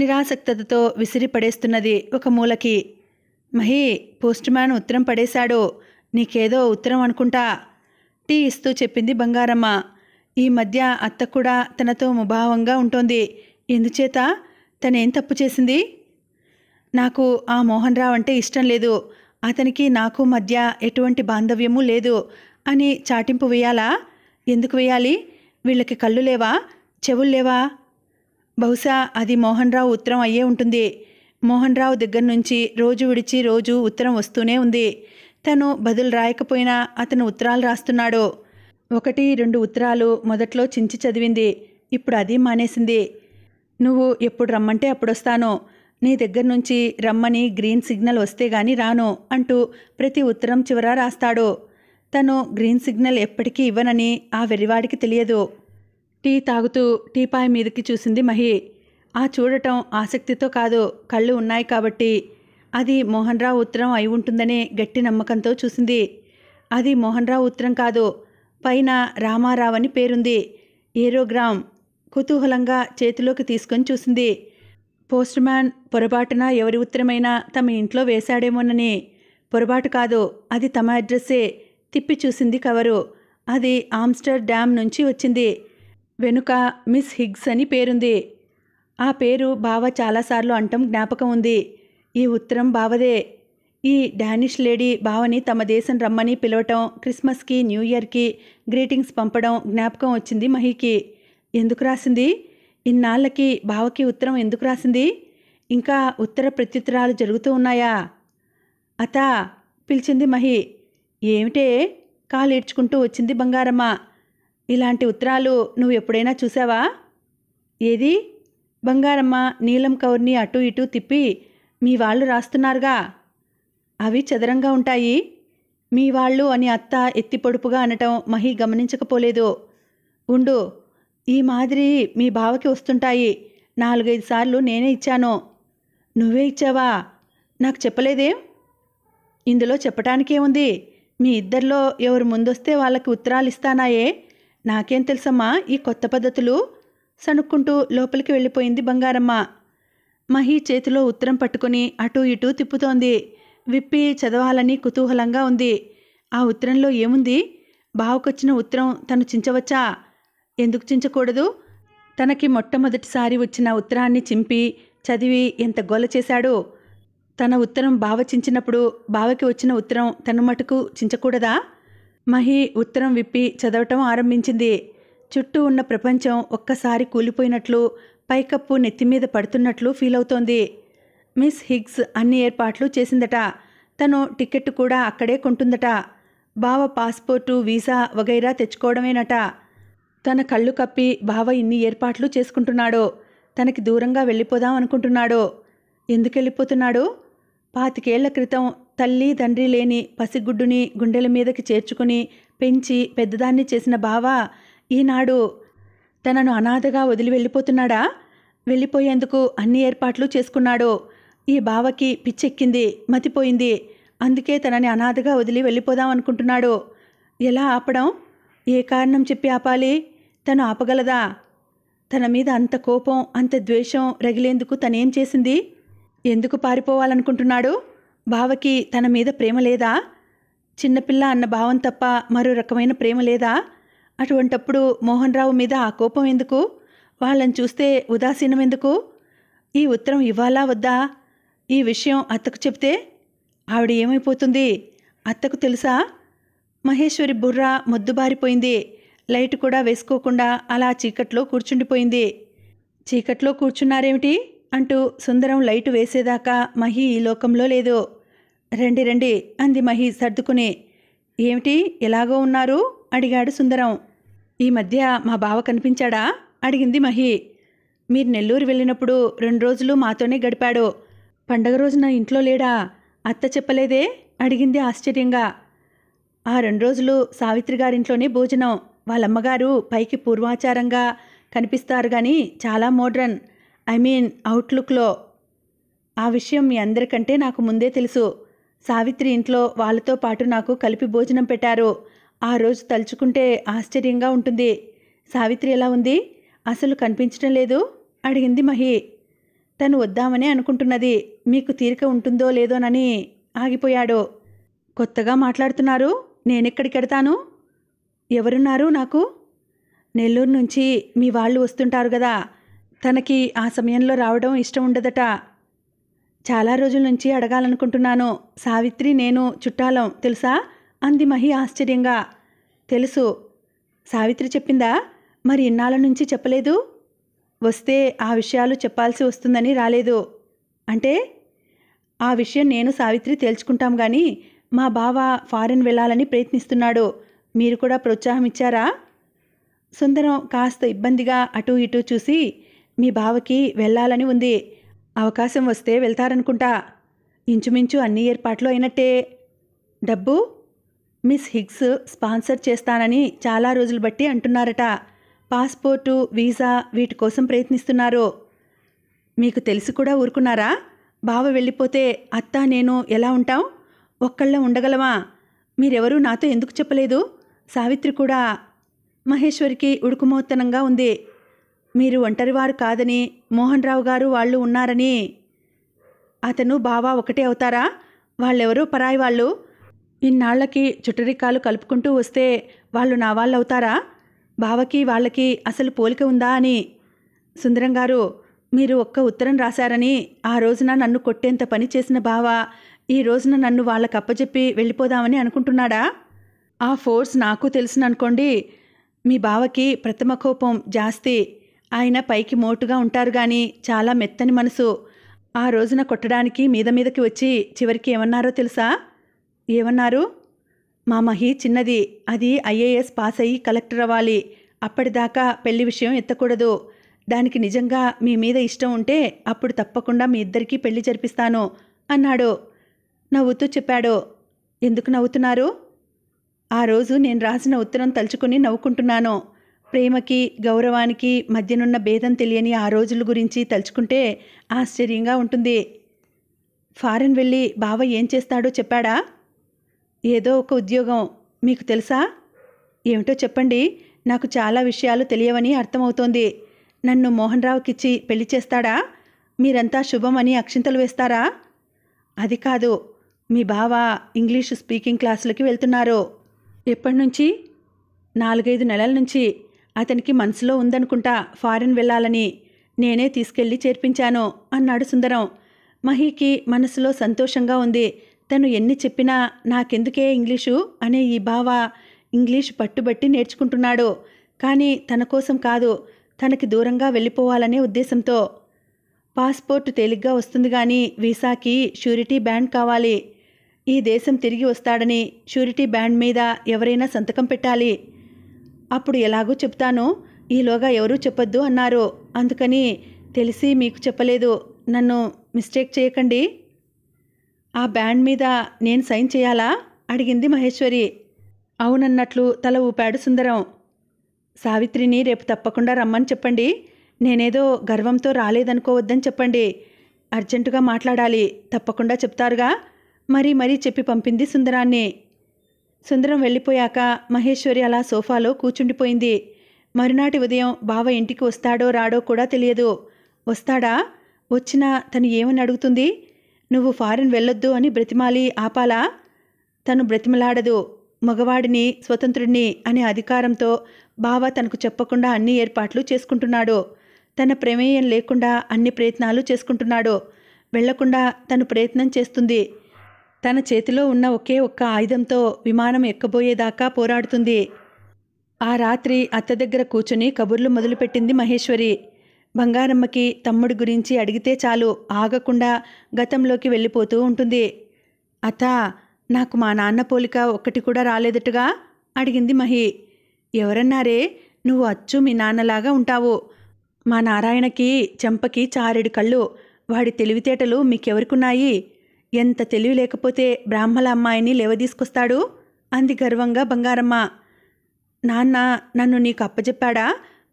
నిరాసక్తతో విసిరిపడేస్తున్నది ఒక మూలకి మహి పోస్ట్ మ్యాన్ ఉత్తరం పడేశాడు నీకేదో ఉత్తరం అనుకుంటా టీ ఇస్తూ చెప్పింది బంగారమ్మ ఈ మధ్య అత్త కూడా తనతో ముభావంగా ఉంటుంది ఎందుచేత తనేం తప్పు చేసింది నాకు ఆ మోహన్ రావు అంటే ఇష్టం లేదు అతనికి నాకు మధ్య ఎటువంటి బాంధవ్యము లేదు అని చాటింపు వేయాలా ఎందుకు వేయాలి వీళ్ళకి కళ్ళు లేవా చెవులు లేవా బహుశా అది మోహన్ రావు ఉత్తరం అయ్యే ఉంటుంది మోహన్ రావు దగ్గర నుంచి రోజు విడిచి రోజు ఉత్తరం వస్తూనే ఉంది తను బదులు రాయకపోయినా అతను ఉత్తరాలు రాస్తున్నాడు ఒకటి రెండు ఉత్తరాలు మొదట్లో చించి చదివింది ఇప్పుడు అది మానేసింది నువ్వు ఎప్పుడు రమ్మంటే అప్పుడొస్తాను నీ దగ్గర నుంచి రమ్మని గ్రీన్ సిగ్నల్ వస్తే గాని రాను అంటూ ప్రతి ఉత్తరం చివర రాస్తాడు తను గ్రీన్ సిగ్నల్ ఎప్పటికీ ఇవ్వనని ఆ వెర్రివాడికి తెలియదు టీ తాగుతూ టీపాయ్ మీదకి చూసింది మహి ఆ చూడటం ఆసక్తితో కాదు కళ్ళు ఉన్నాయి కాబట్టి అది మోహన్ రావు ఉత్తరం అయి ఉంటుందనే గట్టి నమ్మకంతో చూసింది అది మోహన్ రావు ఉత్తరం కాదు పైన రామారావు అని పేరుంది ఏరోగ్రామ్ కుతూహలంగా చేతిలోకి తీసుకొని చూసింది పోస్ట్ మ్యాన్ పొరపాటున ఎవరి ఉత్తరమైనా తమ ఇంట్లో వేశాడేమోనని పొరపాటు కాదు అది తమ అడ్రస్సే తిప్పి చూసింది కవరు అది ఆమ్స్టర్ డ్యామ్ నుంచి వచ్చింది వెనుక మిస్ హిగ్స్ అని పేరుంది ఆ పేరు బావ చాలాసార్లు అంటం జ్ఞాపకం ఉంది ఈ ఉత్తరం బావదే ఈ డానిష్ లేడీ బావని తమ దేశం రమ్మని పిలవటం క్రిస్మస్కి న్యూ ఇయర్కి గ్రీటింగ్స్ పంపడం జ్ఞాపకం వచ్చింది మహీకి ఎందుకు రాసింది ఇన్నాళ్ళకి బావకి ఉత్తరం ఎందుకు రాసింది ఇంకా ఉత్తర ప్రత్యుత్తరాలు జరుగుతూ ఉన్నాయా అత పిలిచింది మహి ఏమిటే కాలు ఏడ్చుకుంటూ వచ్చింది బంగారమ్మ ఇలాంటి ఉత్తరాలు నువ్వు ఎప్పుడైనా చూసావా ఏది బంగారమ్మ నీలం కవర్ని అటు ఇటు తిప్పి మీ వాళ్ళు రాస్తున్నారుగా అవి చదరంగా ఉంటాయి మీ వాళ్ళు అని అత్త ఎత్తి పొడుపుగా అనటం మహి గమనించకపోలేదు ఉండు ఈ మాదిరి మీ బావకి వస్తుంటాయి నాలుగైదు సార్లు నేనే ఇచ్చాను నువ్వే ఇచ్చావా నాకు చెప్పలేదేం ఇందులో చెప్పటానికేముంది మీ ఇద్దరిలో ఎవరు ముందొస్తే వాళ్ళకి ఉత్తరాలు ఇస్తానాయే నాకేం తెలుసమ్మా ఈ కొత్త పద్ధతులు సణుక్కుంటూ లోపలికి వెళ్ళిపోయింది బంగారమ్మ మహి చేతిలో ఉత్తరం పట్టుకుని అటూ ఇటూ తిప్పుతోంది విప్పి చదవాలని కుతూహలంగా ఉంది ఆ ఉత్తరంలో ఏముంది బావుకొచ్చిన ఉత్తరం తను చించవచ్చా ఎందుకు చించకూడదు తనకి మొట్టమొదటిసారి వచ్చిన ఉత్తరాన్ని చింపి చదివి ఎంత గోల చేశాడు తన ఉత్తరం బావ చించినప్పుడు బావకి వచ్చిన ఉత్తరం తను మటుకు చించకూడదా మహి ఉత్తరం విప్పి చదవటం ఆరంభించింది చుట్టూ ఉన్న ప్రపంచం ఒక్కసారి కూలిపోయినట్లు పైకప్పు నెత్తిమీద పడుతున్నట్లు ఫీల్ అవుతోంది మిస్ హిగ్స్ అన్ని ఏర్పాట్లు చేసిందట తను టికెట్ కూడా అక్కడే కొంటుందట బావ పాస్పోర్టు వీసా వగైరా తెచ్చుకోవడమేనట తన కళ్ళు కప్పి బావ ఇన్ని ఏర్పాట్లు చేసుకుంటున్నాడో తనకి దూరంగా వెళ్ళిపోదాం అనుకుంటున్నాడో ఎందుకు వెళ్ళిపోతున్నాడు పాతికేళ్ల క్రితం తల్లి తండ్రి లేని పసిగుడ్డుని గుండెల మీదకి చేర్చుకుని పెంచి పెద్దదాన్ని చేసిన బావ ఈనాడు తనను అనాథగా వదిలి వెళ్ళిపోతున్నాడా వెళ్ళిపోయేందుకు అన్ని ఏర్పాట్లు చేసుకున్నాడు ఈ బావకి పిచ్చెక్కింది మతిపోయింది అందుకే తనని అనాథగా వదిలి వెళ్ళిపోదాం అనుకుంటున్నాడు ఎలా ఆపడం ఏ కారణం చెప్పి ఆపాలి తను ఆపగలదా తన మీద అంత కోపం అంత ద్వేషం రగిలేందుకు తనేం చేసింది ఎందుకు పారిపోవాలనుకుంటున్నాడు బావకి తన మీద ప్రేమ లేదా చిన్నపిల్ల అన్న భావం తప్ప మరో రకమైన ప్రేమ లేదా అటువంటప్పుడు మోహన్ రావు మీద ఆ కోపం ఎందుకు వాళ్ళని చూస్తే ఉదాసీనం ఎందుకు ఈ ఉత్తరం ఇవ్వాలా వద్దా ఈ విషయం అత్తకు చెప్తే ఆవిడ ఏమైపోతుంది అత్తకు తెలుసా మహేశ్వరి బుర్ర మొద్దుబారిపోయింది లైట్ కూడా వేసుకోకుండా అలా చీకట్లో కూర్చుండిపోయింది చీకట్లో కూర్చున్నారేమిటి అంటూ సుందరం లైటు వేసేదాకా మహి ఈ లోకంలో లేదు రండి రండి అంది మహి సర్దుకుని ఏమిటి ఎలాగో ఉన్నారు అడిగాడు సుందరం ఈ మధ్య మా బావ కనిపించాడా అడిగింది మహి మీరు నెల్లూరు వెళ్ళినప్పుడు రెండు రోజులు మాతోనే గడిపాడు పండగ రోజున ఇంట్లో లేడా అత్త చెప్పలేదే అడిగింది ఆశ్చర్యంగా ఆ రెండు రోజులు సావిత్రి గారింట్లోనే భోజనం వాళ్ళమ్మగారు పైకి పూర్వాచారంగా కనిపిస్తారు కానీ చాలా మోడ్రన్ ఐ మీన్ అవుట్లుక్లో ఆ విషయం మీ అందరికంటే నాకు ముందే తెలుసు సావిత్రి ఇంట్లో వాళ్ళతో పాటు నాకు కలిపి భోజనం పెట్టారు ఆ రోజు తలుచుకుంటే ఆశ్చర్యంగా ఉంటుంది సావిత్రి ఎలా ఉంది అసలు కనిపించడం లేదు అడిగింది మహి తను వద్దామని అనుకుంటున్నది మీకు తీరిక ఉంటుందో లేదోనని ఆగిపోయాడు కొత్తగా మాట్లాడుతున్నారు నేనెక్కడికెడతాను ఎవరున్నారు నాకు నెల్లూరు నుంచి మీ వాళ్ళు వస్తుంటారు కదా తనకి ఆ సమయంలో రావడం ఇష్టం ఉండదట చాలా రోజుల నుంచి అడగాలనుకుంటున్నాను సావిత్రి నేను చుట్టాలం తెలుసా అంది మహి ఆశ్చర్యంగా తెలుసు సావిత్రి చెప్పిందా మరి ఇన్నాళ్ళ నుంచి చెప్పలేదు వస్తే ఆ విషయాలు చెప్పాల్సి వస్తుందని రాలేదు అంటే ఆ విషయం నేను సావిత్రి తేల్చుకుంటాం కానీ మా బావ ఫారెన్ వెళ్ళాలని ప్రయత్నిస్తున్నాడు మీరు కూడా ప్రోత్సాహం ఇచ్చారా సుందరం కాస్త ఇబ్బందిగా అటు ఇటు చూసి మీ బావకి వెళ్ళాలని ఉంది అవకాశం వస్తే వెళ్తారనుకుంటా ఇంచుమించు అన్ని ఏర్పాట్లు అయినట్టే డబ్బు మిస్ హిగ్స్ స్పాన్సర్ చేస్తానని చాలా రోజులు బట్టి అంటున్నారట పాస్పోర్టు వీసా వీటి కోసం ప్రయత్నిస్తున్నారు మీకు తెలిసి కూడా ఊరుకున్నారా బావ వెళ్ళిపోతే అత్త నేను ఎలా ఉంటాం ఒక్కళ్ళ ఉండగలమా మీరెవరూ నాతో ఎందుకు చెప్పలేదు సావిత్రి కూడా మహేశ్వరికి ఉడుకుమోత్తనంగా ఉంది మీరు ఒంటరివారు కాదని మోహన్ రావు గారు వాళ్ళు ఉన్నారని అతను బావా ఒకటే అవుతారా వాళ్ళెవరో పరాయి వాళ్ళు ఇన్నాళ్లకి చుట్టరికాలు కలుపుకుంటూ వస్తే వాళ్ళు నా వాళ్ళు అవుతారా బావకి వాళ్ళకి అసలు పోలిక ఉందా అని సుందరం గారు మీరు ఒక్క ఉత్తరం రాశారని ఆ రోజున నన్ను కొట్టేంత పని చేసిన బావ ఈ రోజున నన్ను వాళ్ళకి అప్పచెప్పి వెళ్ళిపోదామని అనుకుంటున్నాడా ఆ ఫోర్స్ నాకు తెలుసుననుకోండి మీ బావకి ప్రథమ కోపం జాస్తి ఆయన పైకి మోటుగా ఉంటారు కానీ చాలా మెత్తని మనసు ఆ రోజున కొట్టడానికి మీద మీదకి వచ్చి చివరికి ఏమన్నారో తెలుసా ఏమన్నారు మా మహి చిన్నది అది ఐఏఎస్ పాస్ అయ్యి కలెక్టర్ అవ్వాలి అప్పటిదాకా పెళ్లి విషయం ఎత్తకూడదు దానికి నిజంగా మీ మీద ఇష్టం ఉంటే అప్పుడు తప్పకుండా మీ ఇద్దరికీ పెళ్లి జరిపిస్తాను అన్నాడు నవ్వుతూ చెప్పాడు ఎందుకు నవ్వుతున్నారు ఆ రోజు నేను రాసిన ఉత్తరం తలుచుకుని నవ్వుకుంటున్నాను ప్రేమకి గౌరవానికి మధ్యనున్న భేదం తెలియని ఆ రోజుల గురించి తలుచుకుంటే ఆశ్చర్యంగా ఉంటుంది ఫారెన్ వెళ్ళి బావ ఏం చేస్తాడో చెప్పాడా ఏదో ఒక ఉద్యోగం మీకు తెలుసా ఏమిటో చెప్పండి నాకు చాలా విషయాలు తెలియవని అర్థమవుతోంది నన్ను మోహన్ రావుకిచ్చి పెళ్లి చేస్తాడా మీరంతా శుభం అని అక్షింతలు వేస్తారా అది కాదు మీ బావ ఇంగ్లీష్ స్పీకింగ్ క్లాసులకి వెళ్తున్నారు ఎప్పటినుంచి నాలుగైదు నెలల నుంచి అతనికి మనసులో ఉందనుకుంటా ఫారెన్ వెళ్ళాలని నేనే తీసుకెళ్ళి చేర్పించాను అన్నాడు సుందరం మహీకి మనసులో సంతోషంగా ఉంది తను ఎన్ని చెప్పినా నాకెందుకే ఇంగ్లీషు అనే ఈ బావ ఇంగ్లీష్ పట్టుబట్టి నేర్చుకుంటున్నాడు కానీ తన కోసం కాదు తనకి దూరంగా వెళ్ళిపోవాలనే ఉద్దేశంతో పాస్పోర్ట్ తేలిగ్గా వస్తుంది కానీ వీసాకి షూరిటీ బ్యాండ్ కావాలి ఈ దేశం తిరిగి వస్తాడని షూరిటీ బ్యాండ్ మీద ఎవరైనా సంతకం పెట్టాలి అప్పుడు ఎలాగూ చెప్తాను ఈలోగా ఎవరూ చెప్పొద్దు అన్నారు అందుకని తెలిసి మీకు చెప్పలేదు నన్ను మిస్టేక్ చేయకండి ఆ బ్యాండ్ మీద నేను సైన్ చేయాలా అడిగింది మహేశ్వరి అవునన్నట్లు తల ఊపాడు సుందరం సావిత్రిని రేపు తప్పకుండా రమ్మని చెప్పండి నేనేదో గర్వంతో రాలేదనుకోవద్దని చెప్పండి అర్జెంటుగా మాట్లాడాలి తప్పకుండా చెప్తారుగా మరీ మరీ చెప్పి పంపింది సుందరాన్ని సుందరం వెళ్ళిపోయాక మహేశ్వరి అలా సోఫాలో కూచుండిపోయింది మరునాటి ఉదయం బావ ఇంటికి వస్తాడో రాడో కూడా తెలియదు వస్తాడా వచ్చినా తను ఏమని అడుగుతుంది నువ్వు ఫారిన్ వెళ్ళొద్దు అని బ్రతిమాలి ఆపాలా తను బ్రతిమలాడదు మగవాడిని స్వతంత్రుడిని అనే అధికారంతో బావ తనకు చెప్పకుండా అన్ని ఏర్పాట్లు చేసుకుంటున్నాడు తన ప్రమేయం లేకుండా అన్ని ప్రయత్నాలు చేసుకుంటున్నాడు వెళ్లకుండా తను ప్రయత్నం చేస్తుంది తన చేతిలో ఉన్న ఒకే ఒక్క ఆయుధంతో విమానం ఎక్కబోయేదాకా పోరాడుతుంది ఆ రాత్రి అత్త దగ్గర కూర్చుని కబుర్లు మొదలుపెట్టింది మహేశ్వరి బంగారమ్మకి తమ్ముడి గురించి అడిగితే చాలు ఆగకుండా గతంలోకి వెళ్ళిపోతూ ఉంటుంది అత నాకు మా నాన్న పోలిక ఒక్కటి కూడా రాలేదట్టుగా అడిగింది మహి ఎవరన్నారే నువ్వు అచ్చు మీ నాన్నలాగా ఉంటావు మా నారాయణకి చెంపకి చారెడు కళ్ళు వాడి తెలివితేటలు మీకెవరికున్నాయి ఎంత తెలివి లేకపోతే బ్రాహ్మల అమ్మాయిని లేవదీసుకొస్తాడు అంది గర్వంగా బంగారమ్మ నాన్న నన్ను నీకు అప్పచెప్పాడా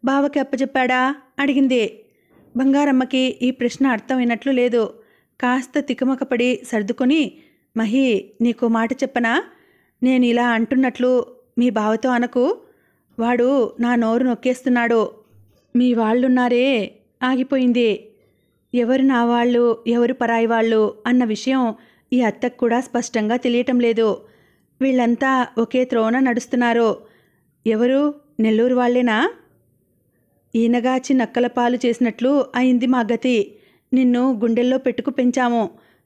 బావకి అప్పచెప్పాడా అడిగింది బంగారమ్మకి ఈ ప్రశ్న అర్థమైనట్లు లేదు కాస్త తికమకపడి సర్దుకొని మహి నీకు మాట చెప్పనా నేను ఇలా అంటున్నట్లు మీ బావతో అనకు వాడు నా నోరు నొక్కేస్తున్నాడు మీ వాళ్ళున్నారే ఆగిపోయింది ఎవరు నా వాళ్ళు ఎవరు పరాయి వాళ్ళు అన్న విషయం ఈ అత్తకు కూడా స్పష్టంగా తెలియటం లేదు వీళ్ళంతా ఒకే త్రోన నడుస్తున్నారు ఎవరు నెల్లూరు వాళ్ళేనా ఈనగాచి నక్కల పాలు చేసినట్లు అయింది మా గతి నిన్ను గుండెల్లో పెట్టుకు పెంచాము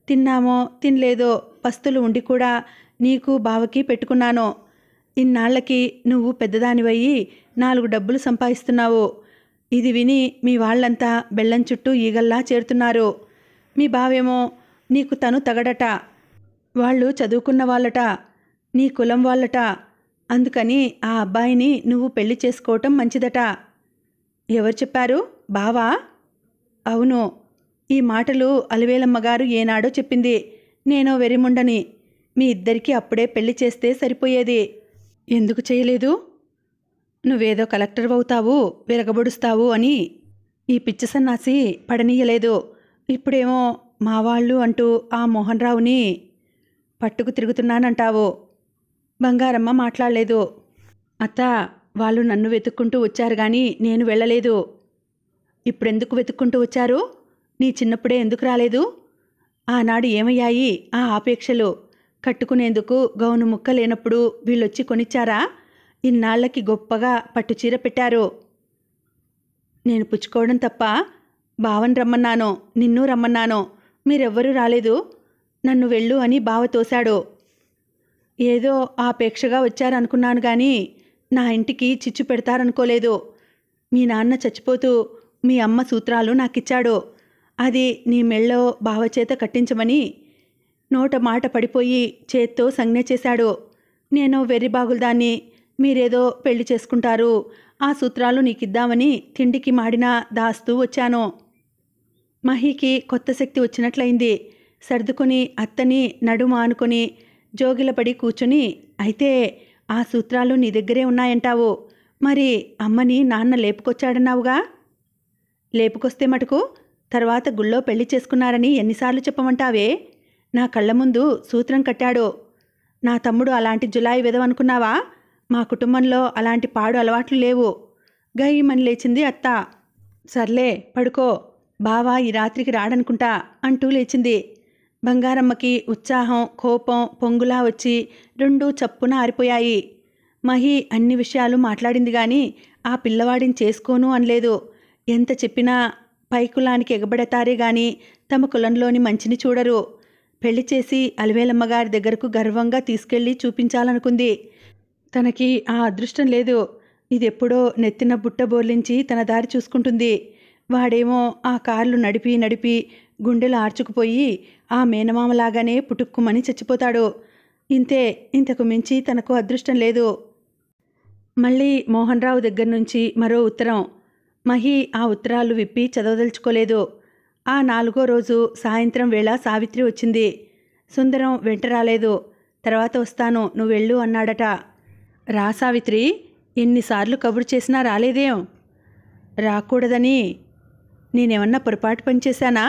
తిన్నామో తినలేదో పస్తులు ఉండి కూడా నీకు బావకి పెట్టుకున్నాను ఇన్నాళ్లకి నువ్వు పెద్దదానివయ్యి నాలుగు డబ్బులు సంపాదిస్తున్నావు ఇది విని మీ వాళ్ళంతా బెల్లం చుట్టూ ఈగల్లా చేరుతున్నారు మీ బావేమో నీకు తను తగడట వాళ్ళు చదువుకున్న వాళ్ళట నీ కులం వాళ్ళట అందుకని ఆ అబ్బాయిని నువ్వు పెళ్లి చేసుకోవటం మంచిదట ఎవరు చెప్పారు బావా అవును ఈ మాటలు అలివేలమ్మగారు ఏనాడో చెప్పింది నేను వెరిముండని మీ ఇద్దరికీ అప్పుడే పెళ్లి చేస్తే సరిపోయేది ఎందుకు చేయలేదు నువ్వేదో కలెక్టర్ అవుతావు విరగబొడుస్తావు అని ఈ పిచ్చి సన్నాసి పడనీయలేదు ఇప్పుడేమో మా వాళ్ళు అంటూ ఆ మోహన్ రావుని పట్టుకు తిరుగుతున్నానంటావు బంగారమ్మ మాట్లాడలేదు అత్తా వాళ్ళు నన్ను వెతుక్కుంటూ వచ్చారు కానీ నేను వెళ్ళలేదు ఇప్పుడెందుకు వెతుక్కుంటూ వచ్చారు నీ చిన్నప్పుడే ఎందుకు రాలేదు ఆనాడు ఏమయ్యాయి ఆ ఆపేక్షలు కట్టుకునేందుకు గౌను ముక్క లేనప్పుడు వీళ్ళొచ్చి కొనిచ్చారా ఇన్నాళ్ళకి గొప్పగా పట్టుచీర పెట్టారు నేను పుచ్చుకోవడం తప్ప బావని రమ్మన్నాను నిన్ను రమ్మన్నానో మీరెవ్వరూ రాలేదు నన్ను వెళ్ళు అని బావ తోశాడు ఏదో ఆపేక్షగా వచ్చారనుకున్నాను కానీ నా ఇంటికి చిచ్చు పెడతారనుకోలేదు మీ నాన్న చచ్చిపోతూ మీ అమ్మ సూత్రాలు నాకిచ్చాడు అది నీ మెళ్ళో బావచేత కట్టించమని నోట మాట పడిపోయి చేత్తో సంజ్ఞ చేశాడు నేను వెర్రిబాగులదాన్ని మీరేదో పెళ్లి చేసుకుంటారు ఆ సూత్రాలు నీకిద్దామని తిండికి మాడిన దాస్తూ వచ్చాను మహికి కొత్త శక్తి వచ్చినట్లయింది సర్దుకొని అత్తని నడుమ అనుకొని జోగిలపడి కూర్చుని అయితే ఆ సూత్రాలు నీ దగ్గరే ఉన్నాయంటావు మరి అమ్మని నాన్న లేపుకొచ్చాడన్నావుగా లేపుకొస్తే మటుకు తర్వాత గుళ్ళో పెళ్లి చేసుకున్నారని ఎన్నిసార్లు చెప్పమంటావే నా కళ్ళ ముందు సూత్రం కట్టాడు నా తమ్ముడు అలాంటి జులాయి విధవనుకున్నావా మా కుటుంబంలో అలాంటి పాడు అలవాట్లు లేవు గయ్యమని లేచింది అత్త సర్లే పడుకో బావా ఈ రాత్రికి రాడనుకుంటా అంటూ లేచింది బంగారమ్మకి ఉత్సాహం కోపం పొంగులా వచ్చి రెండు చప్పున ఆరిపోయాయి మహి అన్ని విషయాలు మాట్లాడింది కానీ ఆ పిల్లవాడిని చేసుకోను అనలేదు ఎంత చెప్పినా పై కులానికి ఎగబడతారే గాని తమ కులంలోని మంచిని చూడరు పెళ్లి చేసి అలవేలమ్మగారి దగ్గరకు గర్వంగా తీసుకెళ్లి చూపించాలనుకుంది తనకి ఆ అదృష్టం లేదు ఇదెప్పుడో నెత్తిన బుట్ట బోర్లించి తన దారి చూసుకుంటుంది వాడేమో ఆ కార్లు నడిపి నడిపి గుండెలు ఆర్చుకుపోయి ఆ మేనమామలాగానే పుటుక్కుమని చచ్చిపోతాడు ఇంతే ఇంతకు మించి తనకు అదృష్టం లేదు మళ్ళీ మోహన్ రావు దగ్గర నుంచి మరో ఉత్తరం మహి ఆ ఉత్తరాలు విప్పి చదవదలుచుకోలేదు ఆ నాలుగో రోజు సాయంత్రం వేళ సావిత్రి వచ్చింది సుందరం వెంట రాలేదు తర్వాత వస్తాను నువ్వు వెళ్ళు అన్నాడట రా సావిత్రి ఎన్నిసార్లు కబురు చేసినా రాలేదేం రాకూడదని నేనేమన్నా పొరపాటు పనిచేశానా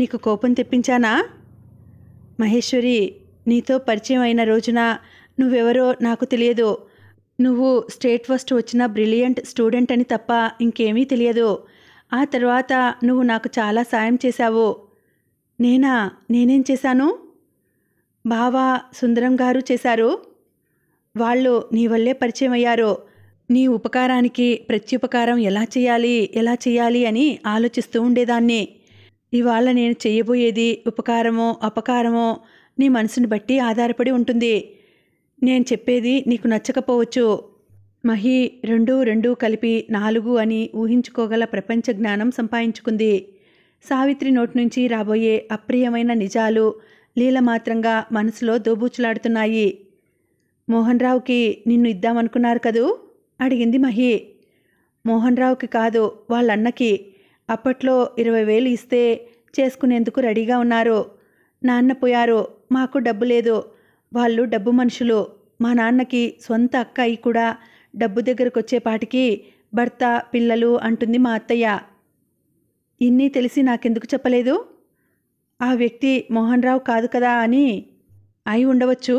నీకు కోపం తెప్పించానా మహేశ్వరి నీతో పరిచయం అయిన రోజున నువ్వెవరో నాకు తెలియదు నువ్వు స్టేట్ ఫస్ట్ వచ్చిన బ్రిలియంట్ స్టూడెంట్ అని తప్ప ఇంకేమీ తెలియదు ఆ తర్వాత నువ్వు నాకు చాలా సాయం చేశావు నేనా నేనేం చేశాను బావా సుందరం గారు చేశారు వాళ్ళు నీ వల్లే పరిచయం అయ్యారు నీ ఉపకారానికి ప్రత్యుపకారం ఎలా చేయాలి ఎలా చేయాలి అని ఆలోచిస్తూ ఉండేదాన్ని ఇవాళ నేను చేయబోయేది ఉపకారమో అపకారమో నీ మనసుని బట్టి ఆధారపడి ఉంటుంది నేను చెప్పేది నీకు నచ్చకపోవచ్చు మహి రెండు రెండు కలిపి నాలుగు అని ఊహించుకోగల ప్రపంచ జ్ఞానం సంపాదించుకుంది సావిత్రి నోటి నుంచి రాబోయే అప్రియమైన నిజాలు లీలమాత్రంగా మనసులో దోబూచులాడుతున్నాయి మోహన్ రావుకి నిన్ను ఇద్దామనుకున్నారు కదూ అడిగింది మహి మోహన్ రావుకి కాదు వాళ్ళన్నకి అప్పట్లో ఇరవై వేలు ఇస్తే చేసుకునేందుకు రెడీగా ఉన్నారు నాన్న పోయారు మాకు డబ్బు లేదు వాళ్ళు డబ్బు మనుషులు మా నాన్నకి సొంత అక్క అయి కూడా డబ్బు దగ్గరకు వచ్చేపాటికి భర్త పిల్లలు అంటుంది మా అత్తయ్య ఇన్ని తెలిసి నాకెందుకు చెప్పలేదు ఆ వ్యక్తి మోహన్ రావు కాదు కదా అని అయి ఉండవచ్చు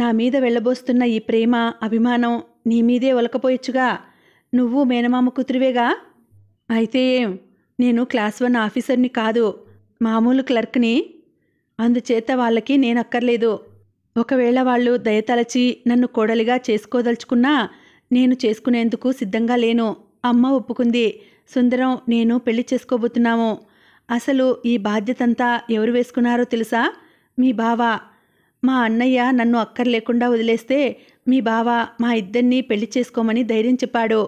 నా మీద వెళ్ళబోస్తున్న ఈ ప్రేమ అభిమానం నీ మీదే ఒలకపోయొచ్చుగా నువ్వు మేనమామ కూతురివేగా అయితే ఏం నేను క్లాస్ వన్ ఆఫీసర్ని కాదు మామూలు క్లర్క్ని అందుచేత వాళ్ళకి నేను అక్కర్లేదు ఒకవేళ వాళ్ళు దయతలచి నన్ను కోడలిగా చేసుకోదలుచుకున్నా నేను చేసుకునేందుకు సిద్ధంగా లేను అమ్మ ఒప్పుకుంది సుందరం నేను పెళ్లి చేసుకోబోతున్నాము అసలు ఈ బాధ్యతంతా ఎవరు వేసుకున్నారో తెలుసా మీ బావ మా అన్నయ్య నన్ను అక్కర్లేకుండా వదిలేస్తే మీ బావ మా ఇద్దరినీ పెళ్లి చేసుకోమని ధైర్యం చెప్పాడు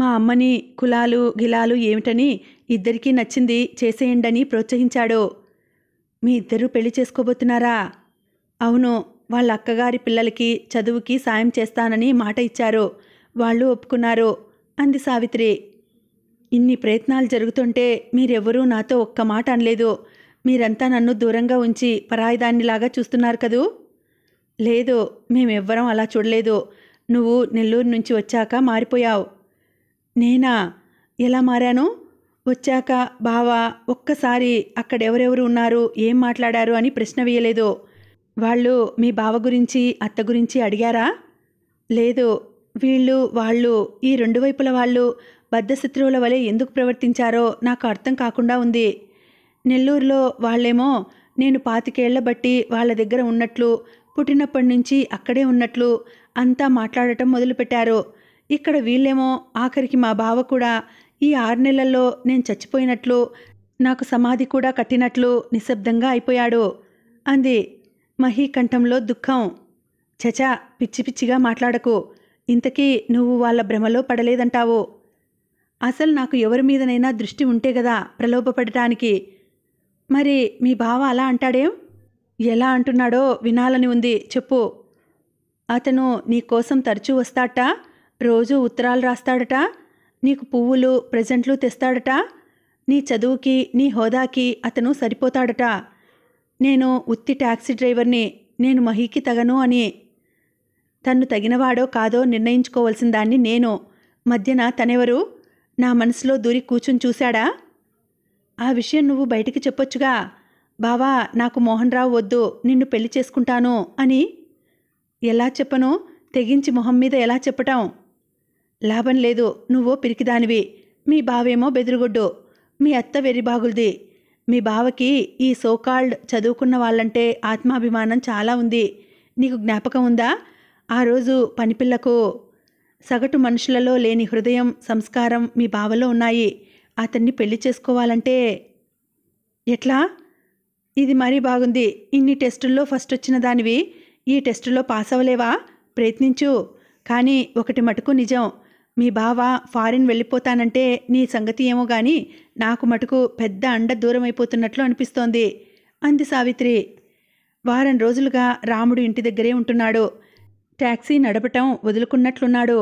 మా అమ్మని కులాలు గిలాలు ఏమిటని ఇద్దరికీ నచ్చింది చేసేయండని ప్రోత్సహించాడు మీ ఇద్దరూ పెళ్లి చేసుకోబోతున్నారా అవును వాళ్ళ అక్కగారి పిల్లలకి చదువుకి సాయం చేస్తానని మాట ఇచ్చారు వాళ్ళు ఒప్పుకున్నారు అంది సావిత్రి ఇన్ని ప్రయత్నాలు జరుగుతుంటే మీరెవరూ నాతో ఒక్క మాట అనలేదు మీరంతా నన్ను దూరంగా ఉంచి పరాయిదాన్నిలాగా చూస్తున్నారు కదూ లేదు మేమెవ్వరం అలా చూడలేదు నువ్వు నెల్లూరు నుంచి వచ్చాక మారిపోయావు నేనా ఎలా మారాను వచ్చాక బావా ఒక్కసారి అక్కడెవరెవరు ఉన్నారు ఏం మాట్లాడారు అని ప్రశ్న వేయలేదు వాళ్ళు మీ బావ గురించి అత్త గురించి అడిగారా లేదు వీళ్ళు వాళ్ళు ఈ రెండు వైపుల వాళ్ళు బద్ధశత్రువుల వలె ఎందుకు ప్రవర్తించారో నాకు అర్థం కాకుండా ఉంది నెల్లూరులో వాళ్ళేమో నేను పాతికేళ్ల బట్టి వాళ్ళ దగ్గర ఉన్నట్లు పుట్టినప్పటి నుంచి అక్కడే ఉన్నట్లు అంతా మాట్లాడటం మొదలుపెట్టారు ఇక్కడ వీళ్ళేమో ఆఖరికి మా బావ కూడా ఈ ఆరు నెలల్లో నేను చచ్చిపోయినట్లు నాకు సమాధి కూడా కట్టినట్లు నిశ్శబ్దంగా అయిపోయాడు అంది మహి కంఠంలో దుఃఖం చచా పిచ్చి పిచ్చిగా మాట్లాడకు ఇంతకీ నువ్వు వాళ్ళ భ్రమలో పడలేదంటావు అసలు నాకు ఎవరి మీదనైనా దృష్టి ఉంటే కదా ప్రలోభపడటానికి మరి మీ బావ అలా అంటాడేం ఎలా అంటున్నాడో వినాలని ఉంది చెప్పు అతను నీకోసం తరచూ వస్తాట రోజూ ఉత్తరాలు రాస్తాడట నీకు పువ్వులు ప్రజెంట్లు తెస్తాడట నీ చదువుకి నీ హోదాకి అతను సరిపోతాడట నేను ఉత్తి ట్యాక్సీ డ్రైవర్ని నేను మహీకి తగను అని తన్ను తగినవాడో కాదో నిర్ణయించుకోవలసిన దాన్ని నేను మధ్యన తనెవరు నా మనసులో దూరి కూర్చుని చూశాడా ఆ విషయం నువ్వు బయటికి చెప్పొచ్చుగా బావా నాకు మోహన్ రావు వద్దు నిన్ను పెళ్లి చేసుకుంటాను అని ఎలా చెప్పను తెగించి మొహం మీద ఎలా చెప్పటం లాభం లేదు నువ్వు పిరికిదానివి మీ బావేమో బెదిరిగొడ్డు మీ అత్త బాగుల్ది మీ బావకి ఈ సోకాల్డ్ చదువుకున్న వాళ్ళంటే ఆత్మాభిమానం చాలా ఉంది నీకు జ్ఞాపకం ఉందా ఆ రోజు పనిపిల్లకు సగటు మనుషులలో లేని హృదయం సంస్కారం మీ బావలో ఉన్నాయి అతన్ని పెళ్లి చేసుకోవాలంటే ఎట్లా ఇది మరీ బాగుంది ఇన్ని టెస్టుల్లో ఫస్ట్ వచ్చిన దానివి ఈ టెస్టులో పాస్ అవ్వలేవా ప్రయత్నించు కానీ ఒకటి మటుకు నిజం మీ బావ ఫారిన్ వెళ్ళిపోతానంటే నీ సంగతి ఏమో గాని నాకు మటుకు పెద్ద అండ దూరం అయిపోతున్నట్లు అనిపిస్తోంది అంది సావిత్రి వారం రోజులుగా రాముడు ఇంటి దగ్గరే ఉంటున్నాడు ట్యాక్సీ నడపటం వదులుకున్నట్లున్నాడు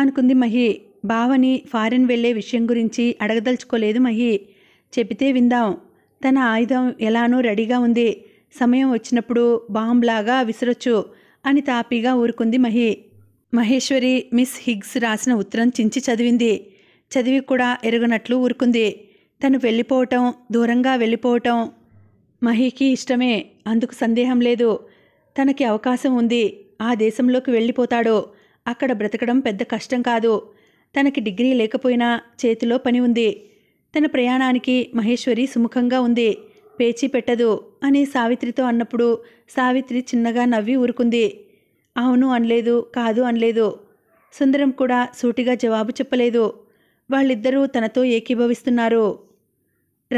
అనుకుంది మహి బావని ఫారిన్ వెళ్లే విషయం గురించి అడగదలుచుకోలేదు మహి చెబితే విందాం తన ఆయుధం ఎలానో రెడీగా ఉంది సమయం వచ్చినప్పుడు బాంబ్లాగా విసరొచ్చు అని తాపీగా ఊరుకుంది మహి మహేశ్వరి మిస్ హిగ్స్ రాసిన ఉత్తరం చించి చదివింది చదివి కూడా ఎరగనట్లు ఊరుకుంది తను వెళ్ళిపోవటం దూరంగా వెళ్ళిపోవటం మహికి ఇష్టమే అందుకు సందేహం లేదు తనకి అవకాశం ఉంది ఆ దేశంలోకి వెళ్ళిపోతాడు అక్కడ బ్రతకడం పెద్ద కష్టం కాదు తనకి డిగ్రీ లేకపోయినా చేతిలో పని ఉంది తన ప్రయాణానికి మహేశ్వరి సుముఖంగా ఉంది పేచీ పెట్టదు అని సావిత్రితో అన్నప్పుడు సావిత్రి చిన్నగా నవ్వి ఊరుకుంది అవును అనలేదు కాదు అనలేదు సుందరం కూడా సూటిగా జవాబు చెప్పలేదు వాళ్ళిద్దరూ తనతో ఏకీభవిస్తున్నారు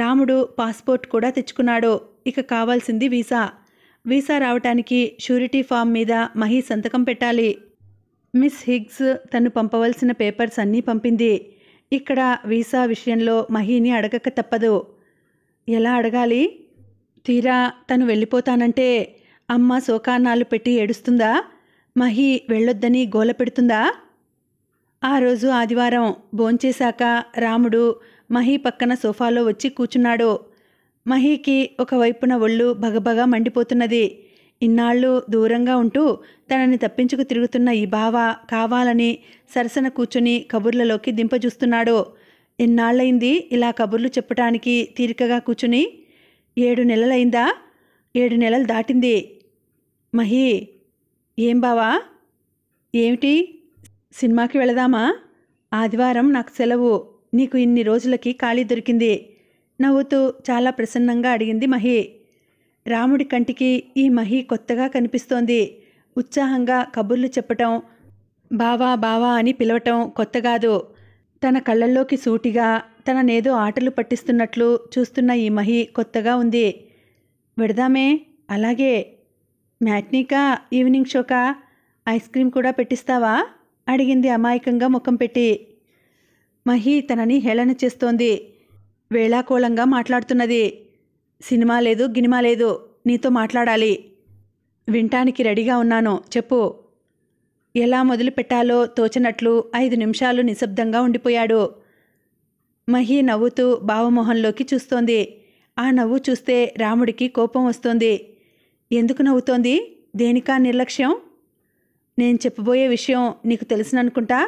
రాముడు పాస్పోర్ట్ కూడా తెచ్చుకున్నాడు ఇక కావాల్సింది వీసా వీసా రావటానికి షూరిటీ ఫామ్ మీద మహి సంతకం పెట్టాలి మిస్ హిగ్స్ తను పంపవలసిన పేపర్స్ అన్నీ పంపింది ఇక్కడ వీసా విషయంలో మహిని అడగక తప్పదు ఎలా అడగాలి తీరా తను వెళ్ళిపోతానంటే అమ్మ శోకానాలు పెట్టి ఏడుస్తుందా మహి వెళ్ళొద్దని గోల పెడుతుందా ఆ రోజు ఆదివారం భోంచేశాక రాముడు మహి పక్కన సోఫాలో వచ్చి కూచున్నాడు మహీకి ఒకవైపున ఒళ్ళు భగభగా మండిపోతున్నది ఇన్నాళ్ళు దూరంగా ఉంటూ తనని తప్పించుకు తిరుగుతున్న ఈ బావ కావాలని సరసన కూర్చుని కబుర్లలోకి దింపజూస్తున్నాడు ఎన్నాళ్ళైంది ఇలా కబుర్లు చెప్పటానికి తీరికగా కూర్చుని ఏడు నెలలైందా ఏడు నెలలు దాటింది మహి ఏం బావా ఏమిటి సినిమాకి వెళదామా ఆదివారం నాకు సెలవు నీకు ఇన్ని రోజులకి ఖాళీ దొరికింది నవ్వుతూ చాలా ప్రసన్నంగా అడిగింది మహి రాముడి కంటికి ఈ మహి కొత్తగా కనిపిస్తోంది ఉత్సాహంగా కబుర్లు చెప్పటం బావా బావా అని పిలవటం కొత్త కాదు తన కళ్ళల్లోకి సూటిగా తననేదో ఆటలు పట్టిస్తున్నట్లు చూస్తున్న ఈ మహి కొత్తగా ఉంది విడదామే అలాగే మ్యాట్నికా ఈవినింగ్ షోకా ఐస్ క్రీమ్ కూడా పెట్టిస్తావా అడిగింది అమాయకంగా ముఖం పెట్టి మహి తనని హేళన చేస్తోంది వేళాకోళంగా మాట్లాడుతున్నది సినిమా లేదు గినిమా లేదు నీతో మాట్లాడాలి వింటానికి రెడీగా ఉన్నాను చెప్పు ఎలా మొదలు పెట్టాలో తోచినట్లు ఐదు నిమిషాలు నిశ్శబ్దంగా ఉండిపోయాడు మహి నవ్వుతూ భావమోహంలోకి చూస్తోంది ఆ నవ్వు చూస్తే రాముడికి కోపం వస్తోంది ఎందుకు నవ్వుతోంది దేనికా నిర్లక్ష్యం నేను చెప్పబోయే విషయం నీకు తెలుసుననుకుంటా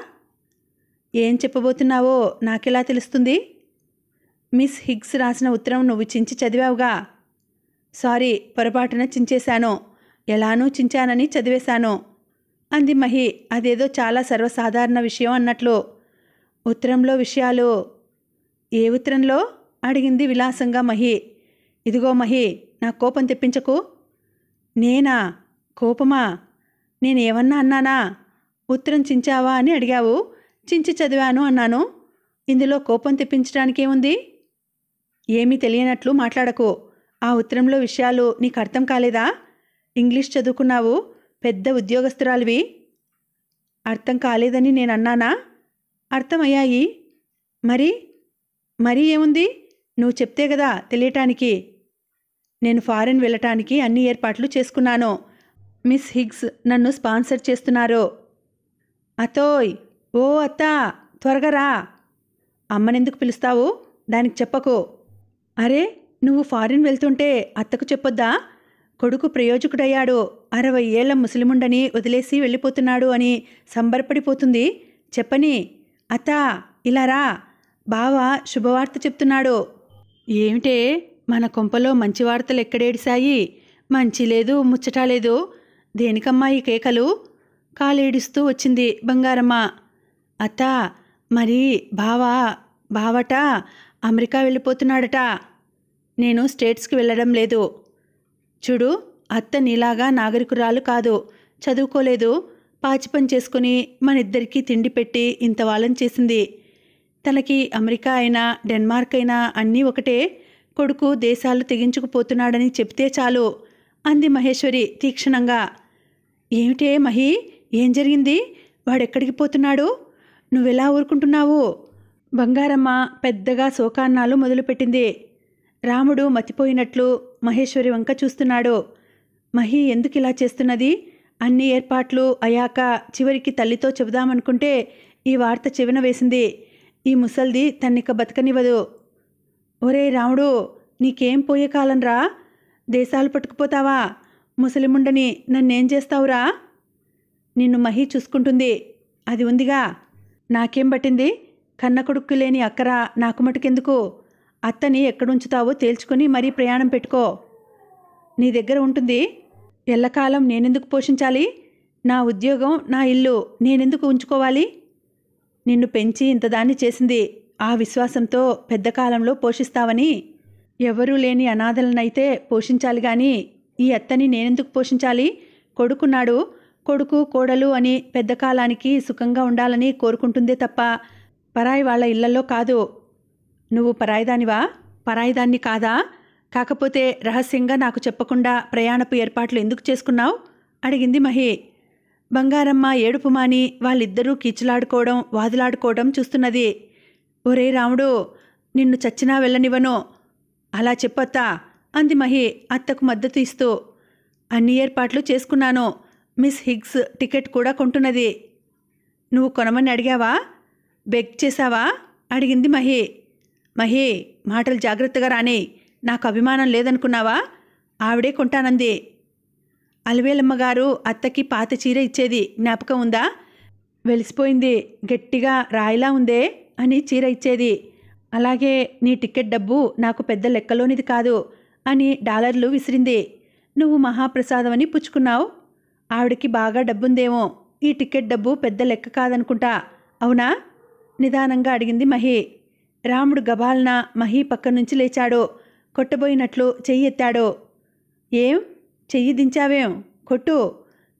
ఏం చెప్పబోతున్నావో నాకెలా తెలుస్తుంది మిస్ హిగ్స్ రాసిన ఉత్తరం నువ్వు చించి చదివావుగా సారీ పొరపాటున చించేశాను ఎలానూ చించానని చదివేశాను అంది మహి అదేదో చాలా సర్వసాధారణ విషయం అన్నట్లు ఉత్తరంలో విషయాలు ఏ ఉత్తరంలో అడిగింది విలాసంగా మహి ఇదిగో మహి నా కోపం తెప్పించకు నేనా కోపమా నేనేమన్నా అన్నానా ఉత్తరం చించావా అని అడిగావు చించి చదివాను అన్నాను ఇందులో కోపం తెప్పించడానికి ఏముంది ఏమీ తెలియనట్లు మాట్లాడకు ఆ ఉత్తరంలో విషయాలు నీకు అర్థం కాలేదా ఇంగ్లీష్ చదువుకున్నావు పెద్ద ఉద్యోగస్తురాలివి అర్థం కాలేదని నేను అన్నానా అర్థమయ్యాయి మరి మరీ ఏముంది నువ్వు చెప్తే కదా తెలియటానికి నేను ఫారెన్ వెళ్ళటానికి అన్ని ఏర్పాట్లు చేసుకున్నాను మిస్ హిగ్స్ నన్ను స్పాన్సర్ చేస్తున్నారు అతోయ్ ఓ అత్త త్వరగా రా అమ్మనెందుకు పిలుస్తావు దానికి చెప్పకు అరే నువ్వు ఫారిన్ వెళ్తుంటే అత్తకు చెప్పొద్దా కొడుకు ప్రయోజకుడయ్యాడు అరవై ఏళ్ల ముసలిముండని వదిలేసి వెళ్ళిపోతున్నాడు అని సంబరపడిపోతుంది చెప్పని అత్త ఇలా రా బావ శుభవార్త చెప్తున్నాడు ఏమిటే మన కొంపలో మంచి వార్తలు ఎక్కడేడిశాయి మంచి లేదు ముచ్చట లేదు దేనికమ్మా ఈ కేకలు కాలేడుస్తూ వచ్చింది బంగారమ్మ అత్త మరి బావా బావట అమెరికా వెళ్ళిపోతున్నాడట నేను స్టేట్స్కి వెళ్ళడం లేదు చూడు అత్త నీలాగా నాగరికురాలు కాదు చదువుకోలేదు పాచిపని చేసుకుని మనిద్దరికీ తిండి పెట్టి ఇంత వాళ్ళం చేసింది తనకి అమెరికా అయినా డెన్మార్క్ అయినా అన్నీ ఒకటే కొడుకు దేశాలు తెగించుకుపోతున్నాడని చెప్తే చాలు అంది మహేశ్వరి తీక్షణంగా ఏమిటే మహి ఏం జరిగింది వాడెక్కడికి పోతున్నాడు నువ్వెలా ఊరుకుంటున్నావు బంగారమ్మ పెద్దగా శోకాన్నాలు మొదలుపెట్టింది రాముడు మతిపోయినట్లు మహేశ్వరి వంక చూస్తున్నాడు మహి ఎందుకు ఇలా చేస్తున్నది అన్ని ఏర్పాట్లు అయాక చివరికి తల్లితో చెబుదామనుకుంటే ఈ వార్త చెవిన వేసింది ఈ ముసల్ది తన్నిక బతకనివ్వదు ఒరే రాముడు నీకేం పోయే కాలంరా దేశాలు పట్టుకుపోతావా ముసలిముండని నన్నేం చేస్తావురా నిన్ను మహి చూసుకుంటుంది అది ఉందిగా నాకేం పట్టింది కన్న కొడుక్కు లేని అక్కరా నాకు మటుకెందుకు అత్తని ఎక్కడుంచుతావో తేల్చుకుని మరీ ప్రయాణం పెట్టుకో నీ దగ్గర ఉంటుంది ఎల్లకాలం నేనెందుకు పోషించాలి నా ఉద్యోగం నా ఇల్లు నేనెందుకు ఉంచుకోవాలి నిన్ను పెంచి ఇంతదాన్ని చేసింది ఆ విశ్వాసంతో పెద్ద కాలంలో పోషిస్తావని ఎవరూ లేని అనాథలనైతే పోషించాలి కానీ ఈ అత్తని నేనెందుకు పోషించాలి కొడుకున్నాడు కొడుకు కోడలు అని పెద్ద కాలానికి సుఖంగా ఉండాలని కోరుకుంటుందే తప్ప పరాయి వాళ్ళ ఇళ్లలో కాదు నువ్వు పరాయిదానివా పరాయిదాన్ని కాదా కాకపోతే రహస్యంగా నాకు చెప్పకుండా ప్రయాణపు ఏర్పాట్లు ఎందుకు చేసుకున్నావు అడిగింది మహి బంగారమ్మ ఏడుపు మాని వాళ్ళిద్దరూ కీచులాడుకోవడం వాదులాడుకోవడం చూస్తున్నది ఒరే రాముడు నిన్ను చచ్చినా వెళ్ళనివ్వను అలా చెప్పొత్తా అంది మహి అత్తకు మద్దతు ఇస్తూ అన్ని ఏర్పాట్లు చేసుకున్నాను మిస్ హిగ్స్ టికెట్ కూడా కొంటున్నది నువ్వు కొనమని అడిగావా బెగ్ చేశావా అడిగింది మహి మహి మాటలు జాగ్రత్తగా రాని నాకు అభిమానం లేదనుకున్నావా ఆవిడే కొంటానంది అలవేలమ్మగారు అత్తకి పాత చీర ఇచ్చేది జ్ఞాపకం ఉందా వెలిసిపోయింది గట్టిగా రాయిలా ఉందే అని చీర ఇచ్చేది అలాగే నీ టికెట్ డబ్బు నాకు పెద్ద లెక్కలోనిది కాదు అని డాలర్లు విసిరింది నువ్వు మహాప్రసాదం అని పుచ్చుకున్నావు ఆవిడకి బాగా డబ్బుందేమో ఈ టికెట్ డబ్బు పెద్ద లెక్క కాదనుకుంటా అవునా నిదానంగా అడిగింది మహి రాముడు గబాల్న మహి పక్క నుంచి లేచాడు కొట్టబోయినట్లు చెయ్యి ఎత్తాడు ఏం చెయ్యి దించావేం కొట్టు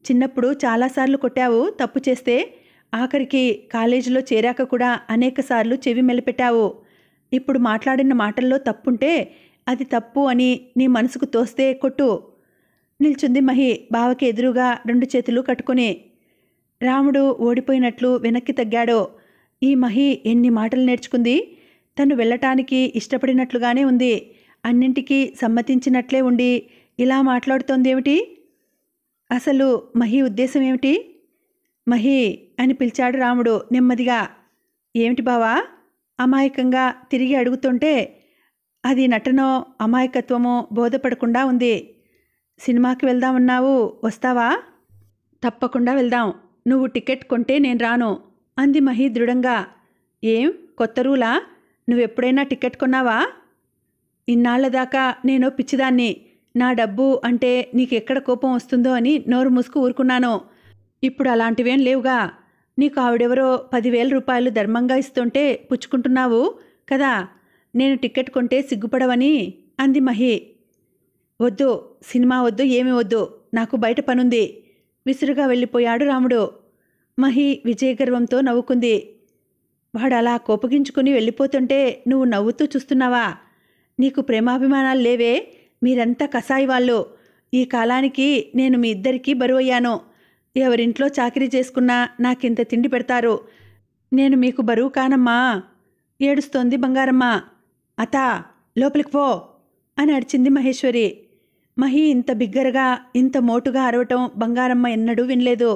చిన్నప్పుడు చాలాసార్లు కొట్టావు తప్పు చేస్తే ఆఖరికి కాలేజీలో చేరాక కూడా అనేకసార్లు చెవి మెలిపెట్టావు ఇప్పుడు మాట్లాడిన మాటల్లో తప్పుంటే అది తప్పు అని నీ మనసుకు తోస్తే కొట్టు నిల్చుంది మహి బావకి ఎదురుగా రెండు చేతులు కట్టుకుని రాముడు ఓడిపోయినట్లు వెనక్కి తగ్గాడో ఈ మహి ఎన్ని మాటలు నేర్చుకుంది తను వెళ్ళటానికి ఇష్టపడినట్లుగానే ఉంది అన్నింటికీ సమ్మతించినట్లే ఉండి ఇలా మాట్లాడుతోందేమిటి అసలు మహి ఉద్దేశం ఏమిటి మహి అని పిలిచాడు రాముడు నెమ్మదిగా ఏమిటి బావా అమాయకంగా తిరిగి అడుగుతుంటే అది నటనో అమాయకత్వమో బోధపడకుండా ఉంది సినిమాకి వెళ్దామన్నావు వస్తావా తప్పకుండా వెళ్దాం నువ్వు టికెట్ కొంటే నేను రాను అంది మహి దృఢంగా ఏం కొత్త రూలా నువ్వెప్పుడైనా టికెట్ కొన్నావా ఇన్నాళ్ల దాకా నేను పిచ్చిదాన్ని నా డబ్బు అంటే నీకెక్కడ కోపం వస్తుందో అని నోరు మూసుకు ఊరుకున్నాను ఇప్పుడు అలాంటివేం లేవుగా నీకు ఆవిడెవరో పదివేల రూపాయలు ధర్మంగా ఇస్తుంటే పుచ్చుకుంటున్నావు కదా నేను టికెట్ కొంటే సిగ్గుపడవని అంది మహి వద్దు సినిమా వద్దు ఏమి వద్దు నాకు బయట పనుంది విసురుగా వెళ్ళిపోయాడు రాముడు మహి విజయగర్వంతో నవ్వుకుంది వాడు అలా కోపగించుకుని వెళ్ళిపోతుంటే నువ్వు నవ్వుతూ చూస్తున్నావా నీకు ప్రేమాభిమానాలు లేవే మీరంతా కసాయి వాళ్ళు ఈ కాలానికి నేను మీ ఇద్దరికీ బరువయ్యాను ఎవరింట్లో చాకరీ చేసుకున్నా నాకింత తిండి పెడతారు నేను మీకు బరువు కానమ్మా ఏడుస్తోంది బంగారమ్మ అతా లోపలికి పో అని అడిచింది మహేశ్వరి మహి ఇంత బిగ్గరగా ఇంత మోటుగా అరవటం బంగారమ్మ ఎన్నడూ వినలేదు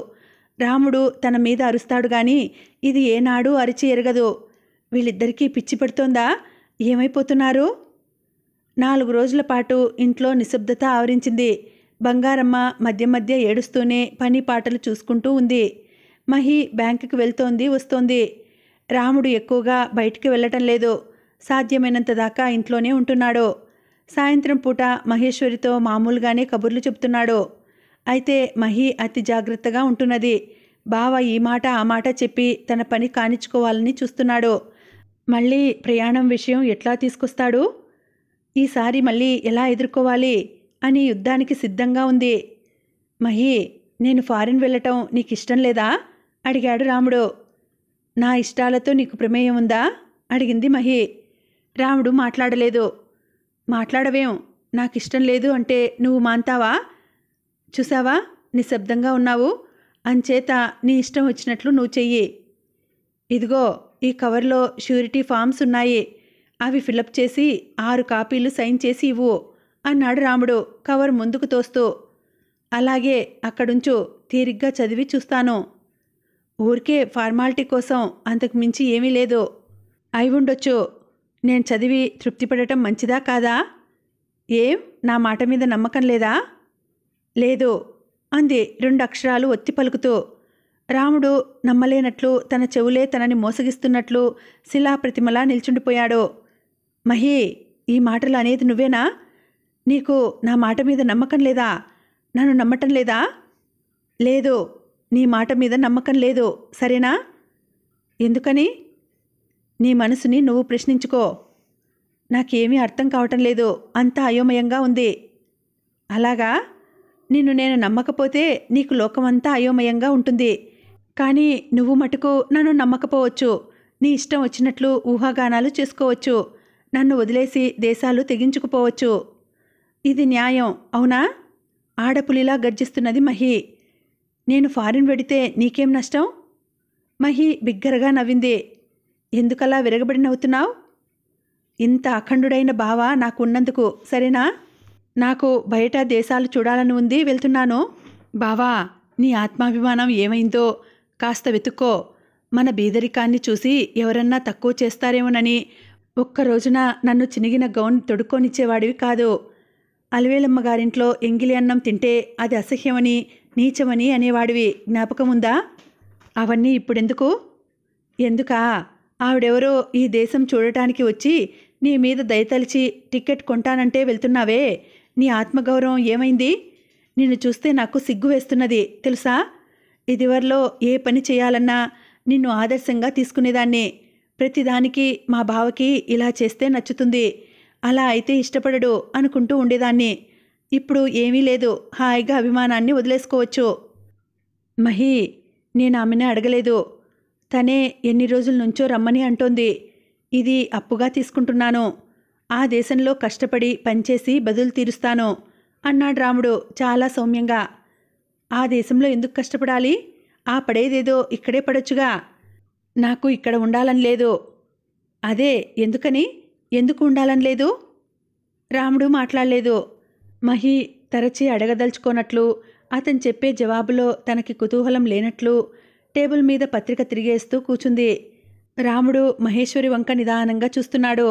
రాముడు తన మీద అరుస్తాడు గాని ఇది ఏనాడూ అరిచి ఎరగదు వీళ్ళిద్దరికీ పిచ్చి పెడుతోందా ఏమైపోతున్నారు నాలుగు రోజుల పాటు ఇంట్లో నిశ్శబ్దత ఆవరించింది బంగారమ్మ మధ్య మధ్య ఏడుస్తూనే పని పాటలు చూసుకుంటూ ఉంది మహి బ్యాంకుకి వెళ్తోంది వస్తోంది రాముడు ఎక్కువగా బయటికి వెళ్ళటం లేదు సాధ్యమైనంత దాకా ఇంట్లోనే ఉంటున్నాడు సాయంత్రం పూట మహేశ్వరితో మామూలుగానే కబుర్లు చెప్తున్నాడు అయితే మహి అతి జాగ్రత్తగా ఉంటున్నది బావ ఈ మాట ఆ మాట చెప్పి తన పని కానిచ్చుకోవాలని చూస్తున్నాడు మళ్ళీ ప్రయాణం విషయం ఎట్లా తీసుకొస్తాడు ఈసారి మళ్ళీ ఎలా ఎదుర్కోవాలి అని యుద్ధానికి సిద్ధంగా ఉంది మహి నేను ఫారిన్ వెళ్ళటం నీకు ఇష్టం లేదా అడిగాడు రాముడు నా ఇష్టాలతో నీకు ప్రమేయం ఉందా అడిగింది మహి రాముడు మాట్లాడలేదు మాట్లాడవేం నాకు ఇష్టం లేదు అంటే నువ్వు మాంతావా చూసావా నిశ్శబ్దంగా ఉన్నావు అంచేత నీ ఇష్టం వచ్చినట్లు నువ్వు చెయ్యి ఇదిగో ఈ కవర్లో ష్యూరిటీ ఫామ్స్ ఉన్నాయి అవి ఫిలప్ చేసి ఆరు కాపీలు సైన్ చేసి ఇవ్వు అన్నాడు రాముడు కవర్ ముందుకు తోస్తూ అలాగే అక్కడుంచు తీరిగ్గా చదివి చూస్తాను ఊరికే ఫార్మాలిటీ కోసం అంతకు మించి ఏమీ లేదు అయి ఉండొచ్చు నేను చదివి తృప్తిపడటం మంచిదా కాదా ఏం నా మాట మీద నమ్మకం లేదా లేదు అంది రెండు అక్షరాలు ఒత్తి పలుకుతూ రాముడు నమ్మలేనట్లు తన చెవులే తనని మోసగిస్తున్నట్లు శిలాప్రతిమలా నిల్చుండిపోయాడు మహి ఈ మాటలు అనేది నువ్వేనా నీకు నా మాట మీద నమ్మకం లేదా నన్ను నమ్మటం లేదా లేదు నీ మాట మీద నమ్మకం లేదు సరేనా ఎందుకని నీ మనసుని నువ్వు ప్రశ్నించుకో నాకేమీ అర్థం కావటం లేదు అంత అయోమయంగా ఉంది అలాగా నిన్ను నేను నమ్మకపోతే నీకు లోకమంతా అయోమయంగా ఉంటుంది కానీ నువ్వు మటుకు నన్ను నమ్మకపోవచ్చు నీ ఇష్టం వచ్చినట్లు ఊహాగానాలు చేసుకోవచ్చు నన్ను వదిలేసి దేశాలు తెగించుకుపోవచ్చు ఇది న్యాయం అవునా ఆడపులిలా గర్జిస్తున్నది మహి నేను ఫారిన్ వెడితే నీకేం నష్టం మహి బిగ్గరగా నవ్వింది ఎందుకలా విరగబడి నవ్వుతున్నావు ఇంత అఖండుడైన బావ ఉన్నందుకు సరేనా నాకు బయట దేశాలు చూడాలని ఉంది వెళ్తున్నాను బావా నీ ఆత్మాభిమానం ఏమైందో కాస్త వెతుక్కో మన బీదరికాన్ని చూసి ఎవరన్నా తక్కువ చేస్తారేమోనని ఒక్క రోజున నన్ను చినిగిన గౌన్ తొడుక్కొనిచ్చేవాడివి కాదు అలవేలమ్మ గారింట్లో ఎంగిలి అన్నం తింటే అది అసహ్యమని నీచమని అనేవాడివి జ్ఞాపకముందా అవన్నీ ఇప్పుడెందుకు ఎందుకా ఆవిడెవరో ఈ దేశం చూడటానికి వచ్చి నీ మీద దయతలిచి టికెట్ కొంటానంటే వెళ్తున్నావే నీ ఆత్మగౌరవం ఏమైంది నిన్ను చూస్తే నాకు సిగ్గు వేస్తున్నది తెలుసా ఇదివరలో ఏ పని చేయాలన్నా నిన్ను ఆదర్శంగా తీసుకునేదాన్ని ప్రతిదానికి మా బావకి ఇలా చేస్తే నచ్చుతుంది అలా అయితే ఇష్టపడడు అనుకుంటూ ఉండేదాన్ని ఇప్పుడు ఏమీ లేదు హాయిగా అభిమానాన్ని వదిలేసుకోవచ్చు మహి నేను ఆమెనే అడగలేదు తనే ఎన్ని రోజుల నుంచో రమ్మని అంటోంది ఇది అప్పుగా తీసుకుంటున్నాను ఆ దేశంలో కష్టపడి పనిచేసి బదులు తీరుస్తాను అన్నాడు రాముడు చాలా సౌమ్యంగా ఆ దేశంలో ఎందుకు కష్టపడాలి ఆ పడేదేదో ఇక్కడే పడొచ్చుగా నాకు ఇక్కడ ఉండాలని లేదు అదే ఎందుకని ఎందుకు ఉండాలని లేదు రాముడు మాట్లాడలేదు మహి తరచి అడగదలుచుకోనట్లు అతను చెప్పే జవాబులో తనకి కుతూహలం లేనట్లు టేబుల్ మీద పత్రిక తిరిగేస్తూ కూచుంది రాముడు మహేశ్వరి వంక నిదానంగా చూస్తున్నాడు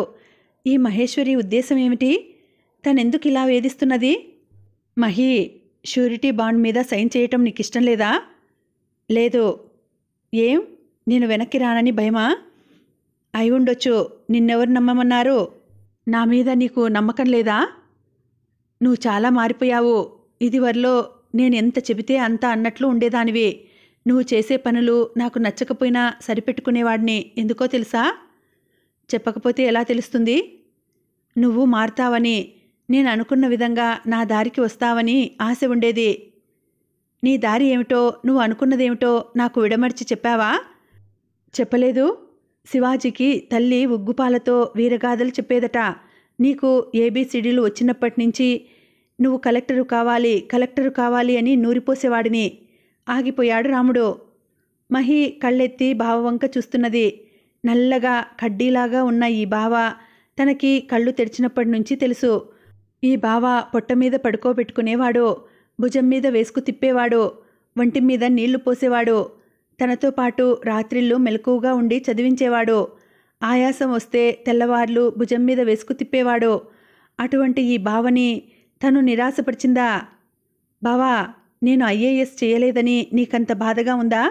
ఈ మహేశ్వరి ఉద్దేశం ఏమిటి తనెందుకు ఇలా వేధిస్తున్నది మహి ష్యూరిటీ బాండ్ మీద సైన్ చేయటం నీకు ఇష్టం లేదా లేదు ఏం నేను వెనక్కి రానని భయమా అయి ఉండొచ్చు నిన్నెవరు నమ్మమన్నారు నా మీద నీకు నమ్మకం లేదా నువ్వు చాలా మారిపోయావు ఇదివరలో నేను ఎంత చెబితే అంత అన్నట్లు ఉండేదానివి నువ్వు చేసే పనులు నాకు నచ్చకపోయినా సరిపెట్టుకునేవాడిని ఎందుకో తెలుసా చెప్పకపోతే ఎలా తెలుస్తుంది నువ్వు మారుతావని నేను అనుకున్న విధంగా నా దారికి వస్తావని ఆశ ఉండేది నీ దారి ఏమిటో నువ్వు అనుకున్నదేమిటో నాకు విడమర్చి చెప్పావా చెప్పలేదు శివాజీకి తల్లి ఉగ్గుపాలతో వీరగాథలు చెప్పేదట నీకు ఏబీసీడీలు వచ్చినప్పటి నుంచి నువ్వు కలెక్టరు కావాలి కలెక్టరు కావాలి అని నూరిపోసేవాడిని ఆగిపోయాడు రాముడు మహి కళ్ళెత్తి బావవంక చూస్తున్నది నల్లగా కడ్డీలాగా ఉన్న ఈ బావ తనకి కళ్ళు తెరిచినప్పటి నుంచి తెలుసు ఈ బావ పొట్ట మీద పడుకోబెట్టుకునేవాడు భుజం మీద వేసుకు తిప్పేవాడు వంటి మీద నీళ్లు పోసేవాడు తనతో పాటు రాత్రిళ్ళు మెలకువగా ఉండి చదివించేవాడో ఆయాసం వస్తే తెల్లవార్లు భుజం మీద వెసుకు తిప్పేవాడో అటువంటి ఈ బావని తను నిరాశపరిచిందా బావా నేను ఐఏఎస్ చేయలేదని నీకంత బాధగా ఉందా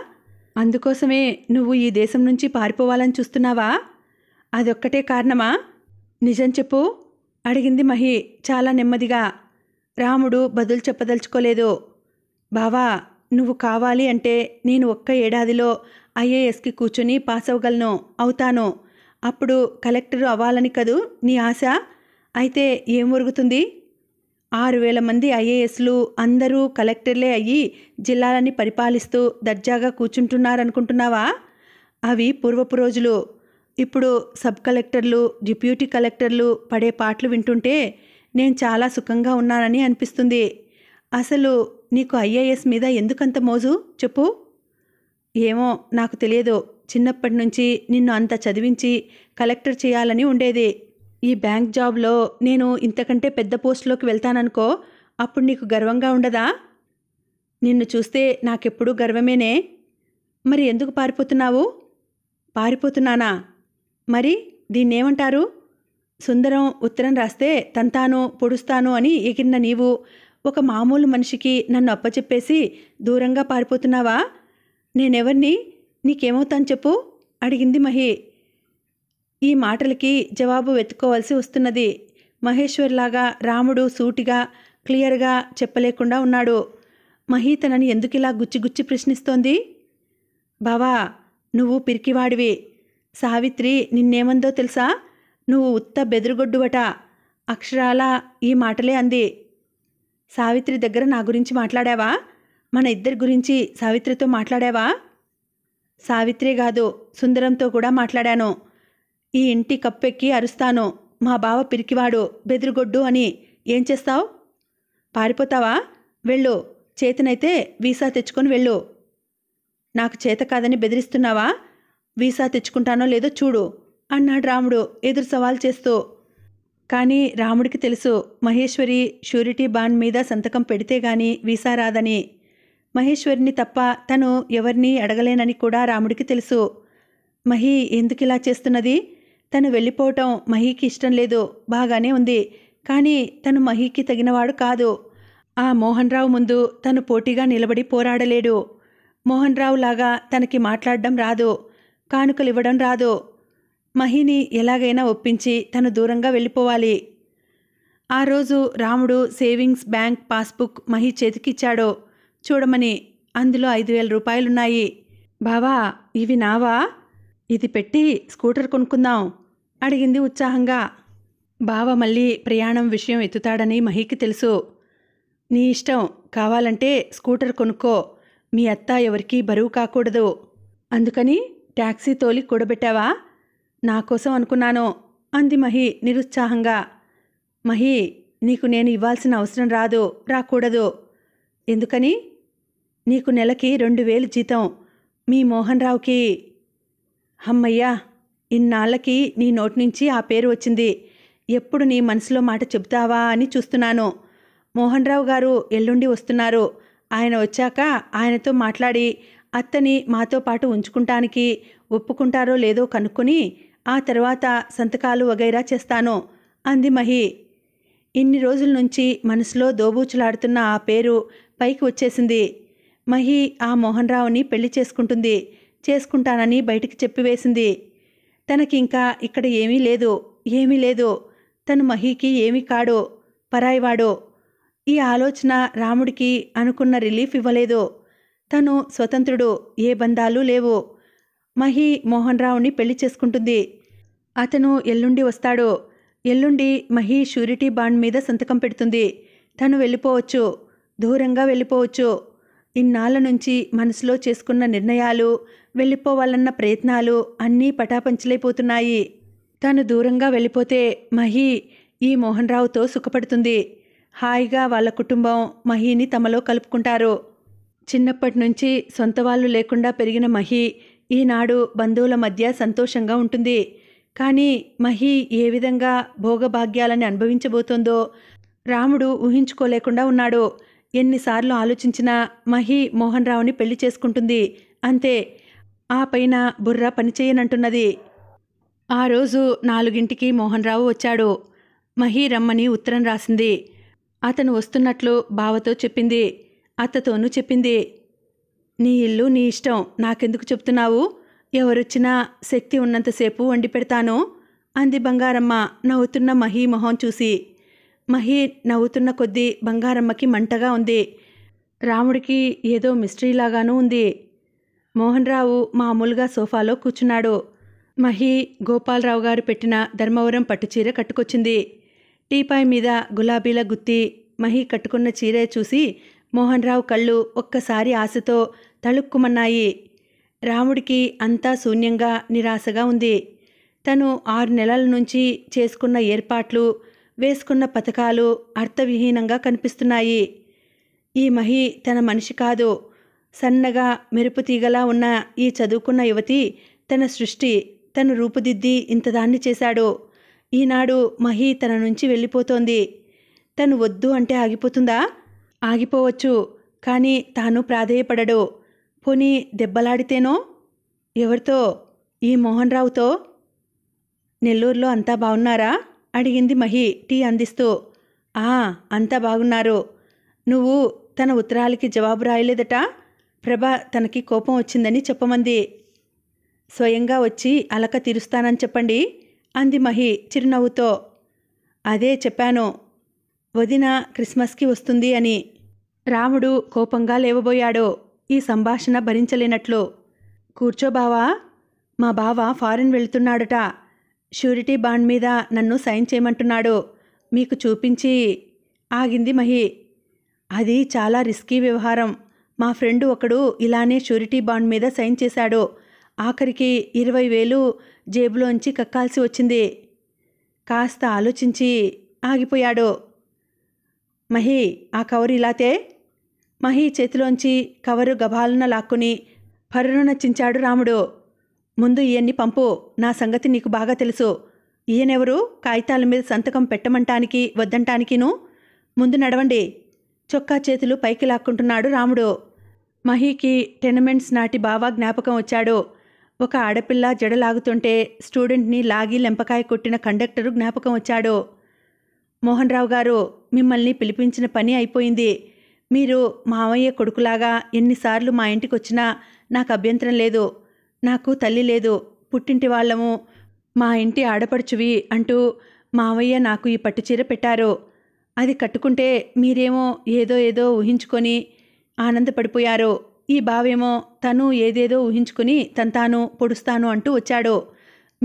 అందుకోసమే నువ్వు ఈ దేశం నుంచి పారిపోవాలని చూస్తున్నావా అదొక్కటే కారణమా నిజం చెప్పు అడిగింది మహి చాలా నెమ్మదిగా రాముడు బదులు చెప్పదలుచుకోలేదు బావా నువ్వు కావాలి అంటే నేను ఒక్క ఏడాదిలో ఐఏఎస్కి కూర్చొని పాస్ అవ్వగలను అవుతాను అప్పుడు కలెక్టర్ అవ్వాలని కదూ నీ ఆశ అయితే ఏం ఒరుగుతుంది ఆరు వేల మంది ఐఏఎస్లు అందరూ కలెక్టర్లే అయ్యి జిల్లాలని పరిపాలిస్తూ దర్జాగా కూర్చుంటున్నారనుకుంటున్నావా అవి పూర్వపు రోజులు ఇప్పుడు సబ్ కలెక్టర్లు డిప్యూటీ కలెక్టర్లు పడే పాటలు వింటుంటే నేను చాలా సుఖంగా ఉన్నానని అనిపిస్తుంది అసలు నీకు ఐఏఎస్ మీద ఎందుకంత మోజు చెప్పు ఏమో నాకు తెలియదు చిన్నప్పటి నుంచి నిన్ను అంత చదివించి కలెక్టర్ చేయాలని ఉండేది ఈ బ్యాంక్ జాబ్లో నేను ఇంతకంటే పెద్ద పోస్టులోకి వెళ్తాననుకో అప్పుడు నీకు గర్వంగా ఉండదా నిన్ను చూస్తే నాకెప్పుడూ గర్వమేనే మరి ఎందుకు పారిపోతున్నావు పారిపోతున్నానా మరి దీన్నేమంటారు సుందరం ఉత్తరం రాస్తే తంతాను పొడుస్తాను అని ఎగిరిన నీవు ఒక మామూలు మనిషికి నన్ను అప్పచెప్పేసి దూరంగా పారిపోతున్నావా నేనెవర్ని నీకేమవుతాను చెప్పు అడిగింది మహి ఈ మాటలకి జవాబు వెతుక్కోవాల్సి వస్తున్నది మహేశ్వర్లాగా రాముడు సూటిగా క్లియర్గా చెప్పలేకుండా ఉన్నాడు మహి తనని ఎందుకిలా గుచ్చిగుచ్చి ప్రశ్నిస్తోంది బావా నువ్వు పిరికివాడివి సావిత్రి నిన్నేమందో తెలుసా నువ్వు ఉత్త బెదురుగొడ్డువట అక్షరాల ఈ మాటలే అంది సావిత్రి దగ్గర నా గురించి మాట్లాడావా మన ఇద్దరి గురించి సావిత్రితో మాట్లాడావా సావిత్రే కాదు సుందరంతో కూడా మాట్లాడాను ఈ ఇంటి కప్పెక్కి అరుస్తాను మా బావ పిరికివాడు బెదిరిగొడ్డు అని ఏం చేస్తావు పారిపోతావా వెళ్ళు చేతనైతే వీసా తెచ్చుకొని వెళ్ళు నాకు చేత కాదని బెదిరిస్తున్నావా వీసా తెచ్చుకుంటానో లేదో చూడు అన్నాడు రాముడు ఎదురు సవాల్ చేస్తూ కానీ రాముడికి తెలుసు మహేశ్వరి షూరిటీ బాండ్ మీద సంతకం పెడితే గాని వీసా రాదని మహేశ్వరిని తప్ప తను ఎవరిని అడగలేనని కూడా రాముడికి తెలుసు మహి ఎందుకు ఇలా చేస్తున్నది తను వెళ్ళిపోవటం మహీకి ఇష్టం లేదు బాగానే ఉంది కానీ తను మహీకి తగినవాడు కాదు ఆ మోహన్ రావు ముందు తను పోటీగా నిలబడి పోరాడలేడు మోహన్ రావు లాగా తనకి మాట్లాడడం రాదు కానుకలివ్వడం రాదు మహిని ఎలాగైనా ఒప్పించి తను దూరంగా వెళ్ళిపోవాలి ఆ రోజు Ramudu savings bank passbook Mahi చేతికిచ్చాడో చూడమని అందులో ఐదు వేల రూపాయలున్నాయి బావా ఇవి నావా ఇది పెట్టి స్కూటర్ కొనుక్కుందాం అడిగింది ఉత్సాహంగా బావ మళ్ళీ ప్రయాణం విషయం ఎత్తుతాడని మహికి తెలుసు నీ ఇష్టం కావాలంటే స్కూటర్ కొనుక్కో మీ అత్త ఎవరికీ బరువు కాకూడదు అందుకని ట్యాక్సీ తోలి కూడబెట్టావా నా కోసం అనుకున్నాను అంది మహి నిరుత్సాహంగా మహి నీకు నేను ఇవ్వాల్సిన అవసరం రాదు రాకూడదు ఎందుకని నీకు నెలకి రెండు వేలు జీతం మీ మోహన్ రావుకి అమ్మయ్యా ఇన్నాళ్ళకి నీ నోటి నుంచి ఆ పేరు వచ్చింది ఎప్పుడు నీ మనసులో మాట చెబుతావా అని చూస్తున్నాను మోహన్ రావు గారు ఎల్లుండి వస్తున్నారు ఆయన వచ్చాక ఆయనతో మాట్లాడి అత్తని మాతో పాటు ఉంచుకుంటానికి ఒప్పుకుంటారో లేదో కనుక్కొని ఆ తర్వాత సంతకాలు వగైరా చేస్తాను అంది మహి ఇన్ని రోజుల నుంచి మనసులో దోబూచులాడుతున్న ఆ పేరు పైకి వచ్చేసింది మహి ఆ మోహన్ రావుని పెళ్లి చేసుకుంటుంది చేసుకుంటానని బయటికి చెప్పివేసింది తనకింకా ఇక్కడ ఏమీ లేదు ఏమీ లేదు తను మహీకి ఏమీ కాడు పరాయివాడు ఈ ఆలోచన రాముడికి అనుకున్న రిలీఫ్ ఇవ్వలేదు తను స్వతంత్రుడు ఏ బంధాలు లేవు మహి మోహన్ రావుని పెళ్లి చేసుకుంటుంది అతను ఎల్లుండి వస్తాడు ఎల్లుండి మహి షూరిటీ బాండ్ మీద సంతకం పెడుతుంది తను వెళ్ళిపోవచ్చు దూరంగా వెళ్ళిపోవచ్చు ఇన్నాళ్ళ నుంచి మనసులో చేసుకున్న నిర్ణయాలు వెళ్ళిపోవాలన్న ప్రయత్నాలు అన్నీ పటాపంచలైపోతున్నాయి తను దూరంగా వెళ్ళిపోతే మహి ఈ మోహన్ రావుతో సుఖపడుతుంది హాయిగా వాళ్ళ కుటుంబం మహిని తమలో కలుపుకుంటారు చిన్నప్పటి నుంచి సొంత వాళ్ళు లేకుండా పెరిగిన మహి ఈనాడు బంధువుల మధ్య సంతోషంగా ఉంటుంది కానీ మహి ఏ విధంగా భోగభాగ్యాలని అనుభవించబోతోందో రాముడు ఊహించుకోలేకుండా ఉన్నాడు ఎన్నిసార్లు ఆలోచించినా మహి మోహన్ రావుని పెళ్లి చేసుకుంటుంది అంతే ఆ పైన బుర్ర పనిచేయనంటున్నది ఆ రోజు నాలుగింటికి మోహన్ రావు వచ్చాడు మహి రమ్మని ఉత్తరం రాసింది అతను వస్తున్నట్లు బావతో చెప్పింది అత్తతోనూ చెప్పింది నీ ఇల్లు నీ ఇష్టం నాకెందుకు చెప్తున్నావు ఎవరొచ్చినా శక్తి ఉన్నంతసేపు వండి పెడతాను అంది బంగారమ్మ నవ్వుతున్న మహి మొహం చూసి మహి నవ్వుతున్న కొద్దీ బంగారమ్మకి మంటగా ఉంది రాముడికి ఏదో మిస్టరీలాగానూ ఉంది మోహన్ రావు మామూలుగా సోఫాలో కూర్చున్నాడు మహి గోపాలరావు గారు పెట్టిన ధర్మవరం పట్టుచీర కట్టుకొచ్చింది టీపాయ్ మీద గులాబీల గుత్తి మహి కట్టుకున్న చీరే చూసి మోహన్ రావు కళ్ళు ఒక్కసారి ఆశతో తళుక్కుమన్నాయి రాముడికి అంతా శూన్యంగా నిరాశగా ఉంది తను ఆరు నెలల నుంచి చేసుకున్న ఏర్పాట్లు వేసుకున్న పథకాలు అర్థవిహీనంగా కనిపిస్తున్నాయి ఈ మహి తన మనిషి కాదు సన్నగా మెరుపు తీగలా ఉన్న ఈ చదువుకున్న యువతి తన సృష్టి తను రూపుదిద్ది ఇంతదాన్ని చేశాడు ఈనాడు మహి తన నుంచి వెళ్ళిపోతోంది తను వద్దు అంటే ఆగిపోతుందా ఆగిపోవచ్చు కానీ తాను ప్రాధేయపడడు పోనీ దెబ్బలాడితేనో ఎవరితో ఈ మోహన్ రావుతో నెల్లూరులో అంతా బాగున్నారా అడిగింది మహి టీ అందిస్తూ ఆ అంతా బాగున్నారు నువ్వు తన ఉత్తరాలకి జవాబు రాయలేదట ప్రభా తనకి కోపం వచ్చిందని చెప్పమంది స్వయంగా వచ్చి అలక తీరుస్తానని చెప్పండి అంది మహి చిరునవ్వుతో అదే చెప్పాను వదిన క్రిస్మస్కి వస్తుంది అని రాముడు కోపంగా లేవబోయాడు ఈ సంభాషణ భరించలేనట్లు కూర్చోబావా మా బావ ఫారిన్ వెళ్తున్నాడట షూరిటీ బాండ్ మీద నన్ను సైన్ చేయమంటున్నాడు మీకు చూపించి ఆగింది మహి అది చాలా రిస్కీ వ్యవహారం మా ఫ్రెండ్ ఒకడు ఇలానే షూరిటీ బాండ్ మీద సైన్ చేశాడు ఆఖరికి ఇరవై వేలు జేబులోంచి కక్కాల్సి వచ్చింది కాస్త ఆలోచించి ఆగిపోయాడు మహి ఆ కవర్ ఇలాతే మహి చేతిలోంచి కవరు గభాలన లాక్కుని పరురున నచ్చించాడు రాముడు ముందు ఈయన్ని పంపు నా సంగతి నీకు బాగా తెలుసు ఈయనెవరు కాగితాల మీద సంతకం పెట్టమంటానికి వద్దంటానికిను ముందు నడవండి చొక్కా చేతులు పైకి లాక్కుంటున్నాడు రాముడు మహీకి టెనమెంట్స్ నాటి బావా జ్ఞాపకం వచ్చాడు ఒక ఆడపిల్ల జడలాగుతుంటే స్టూడెంట్ని లాగి లెంపకాయ కొట్టిన కండక్టరు జ్ఞాపకం వచ్చాడు మోహన్ రావు గారు మిమ్మల్ని పిలిపించిన పని అయిపోయింది మీరు మావయ్య కొడుకులాగా ఎన్నిసార్లు మా ఇంటికి వచ్చినా నాకు అభ్యంతరం లేదు నాకు తల్లి లేదు పుట్టింటి వాళ్ళము మా ఇంటి ఆడపడుచువి అంటూ మావయ్య నాకు ఈ పట్టుచీర పెట్టారు అది కట్టుకుంటే మీరేమో ఏదో ఏదో ఊహించుకొని ఆనందపడిపోయారు ఈ బావేమో తను ఏదేదో ఊహించుకుని తంతాను పొడుస్తాను అంటూ వచ్చాడు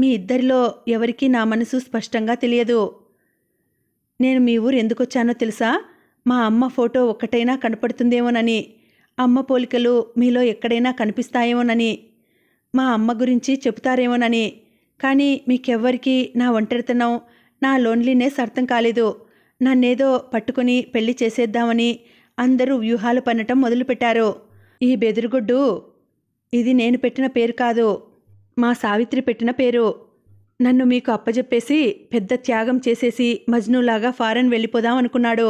మీ ఇద్దరిలో ఎవరికీ నా మనసు స్పష్టంగా తెలియదు నేను మీ ఊరు ఎందుకొచ్చానో తెలుసా మా అమ్మ ఫోటో ఒక్కటైనా కనపడుతుందేమోనని అమ్మ పోలికలు మీలో ఎక్కడైనా కనిపిస్తాయేమోనని మా అమ్మ గురించి చెబుతారేమోనని కానీ మీకెవ్వరికీ నా ఒంటరితనం నా లోన్లీనెస్ అర్థం కాలేదు నన్నేదో పట్టుకుని పెళ్లి చేసేద్దామని అందరూ వ్యూహాలు పన్నటం మొదలుపెట్టారు ఈ బెదిరిగుడ్డు ఇది నేను పెట్టిన పేరు కాదు మా సావిత్రి పెట్టిన పేరు నన్ను మీకు అప్పజెప్పేసి పెద్ద త్యాగం చేసేసి మజ్నూలాగా ఫారెన్ వెళ్ళిపోదాం అనుకున్నాడు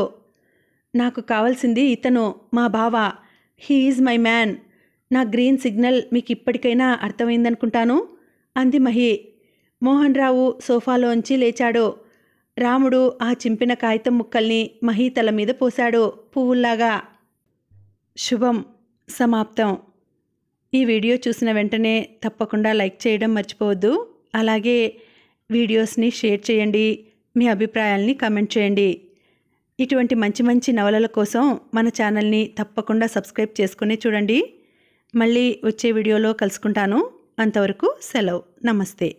నాకు కావాల్సింది ఇతను మా బావ హీ ఈజ్ మై మ్యాన్ నా గ్రీన్ సిగ్నల్ మీకు ఇప్పటికైనా అర్థమైందనుకుంటాను అంది మహి మోహన్ రావు సోఫాలోంచి లేచాడు రాముడు ఆ చింపిన కాగితం ముక్కల్ని మహి తల మీద పోశాడు పువ్వుల్లాగా శుభం సమాప్తం ఈ వీడియో చూసిన వెంటనే తప్పకుండా లైక్ చేయడం మర్చిపోవద్దు అలాగే వీడియోస్ని షేర్ చేయండి మీ అభిప్రాయాల్ని కమెంట్ చేయండి ఇటువంటి మంచి మంచి నవలల కోసం మన ఛానల్ని తప్పకుండా సబ్స్క్రైబ్ చేసుకుని చూడండి మళ్ళీ వచ్చే వీడియోలో కలుసుకుంటాను అంతవరకు సెలవు నమస్తే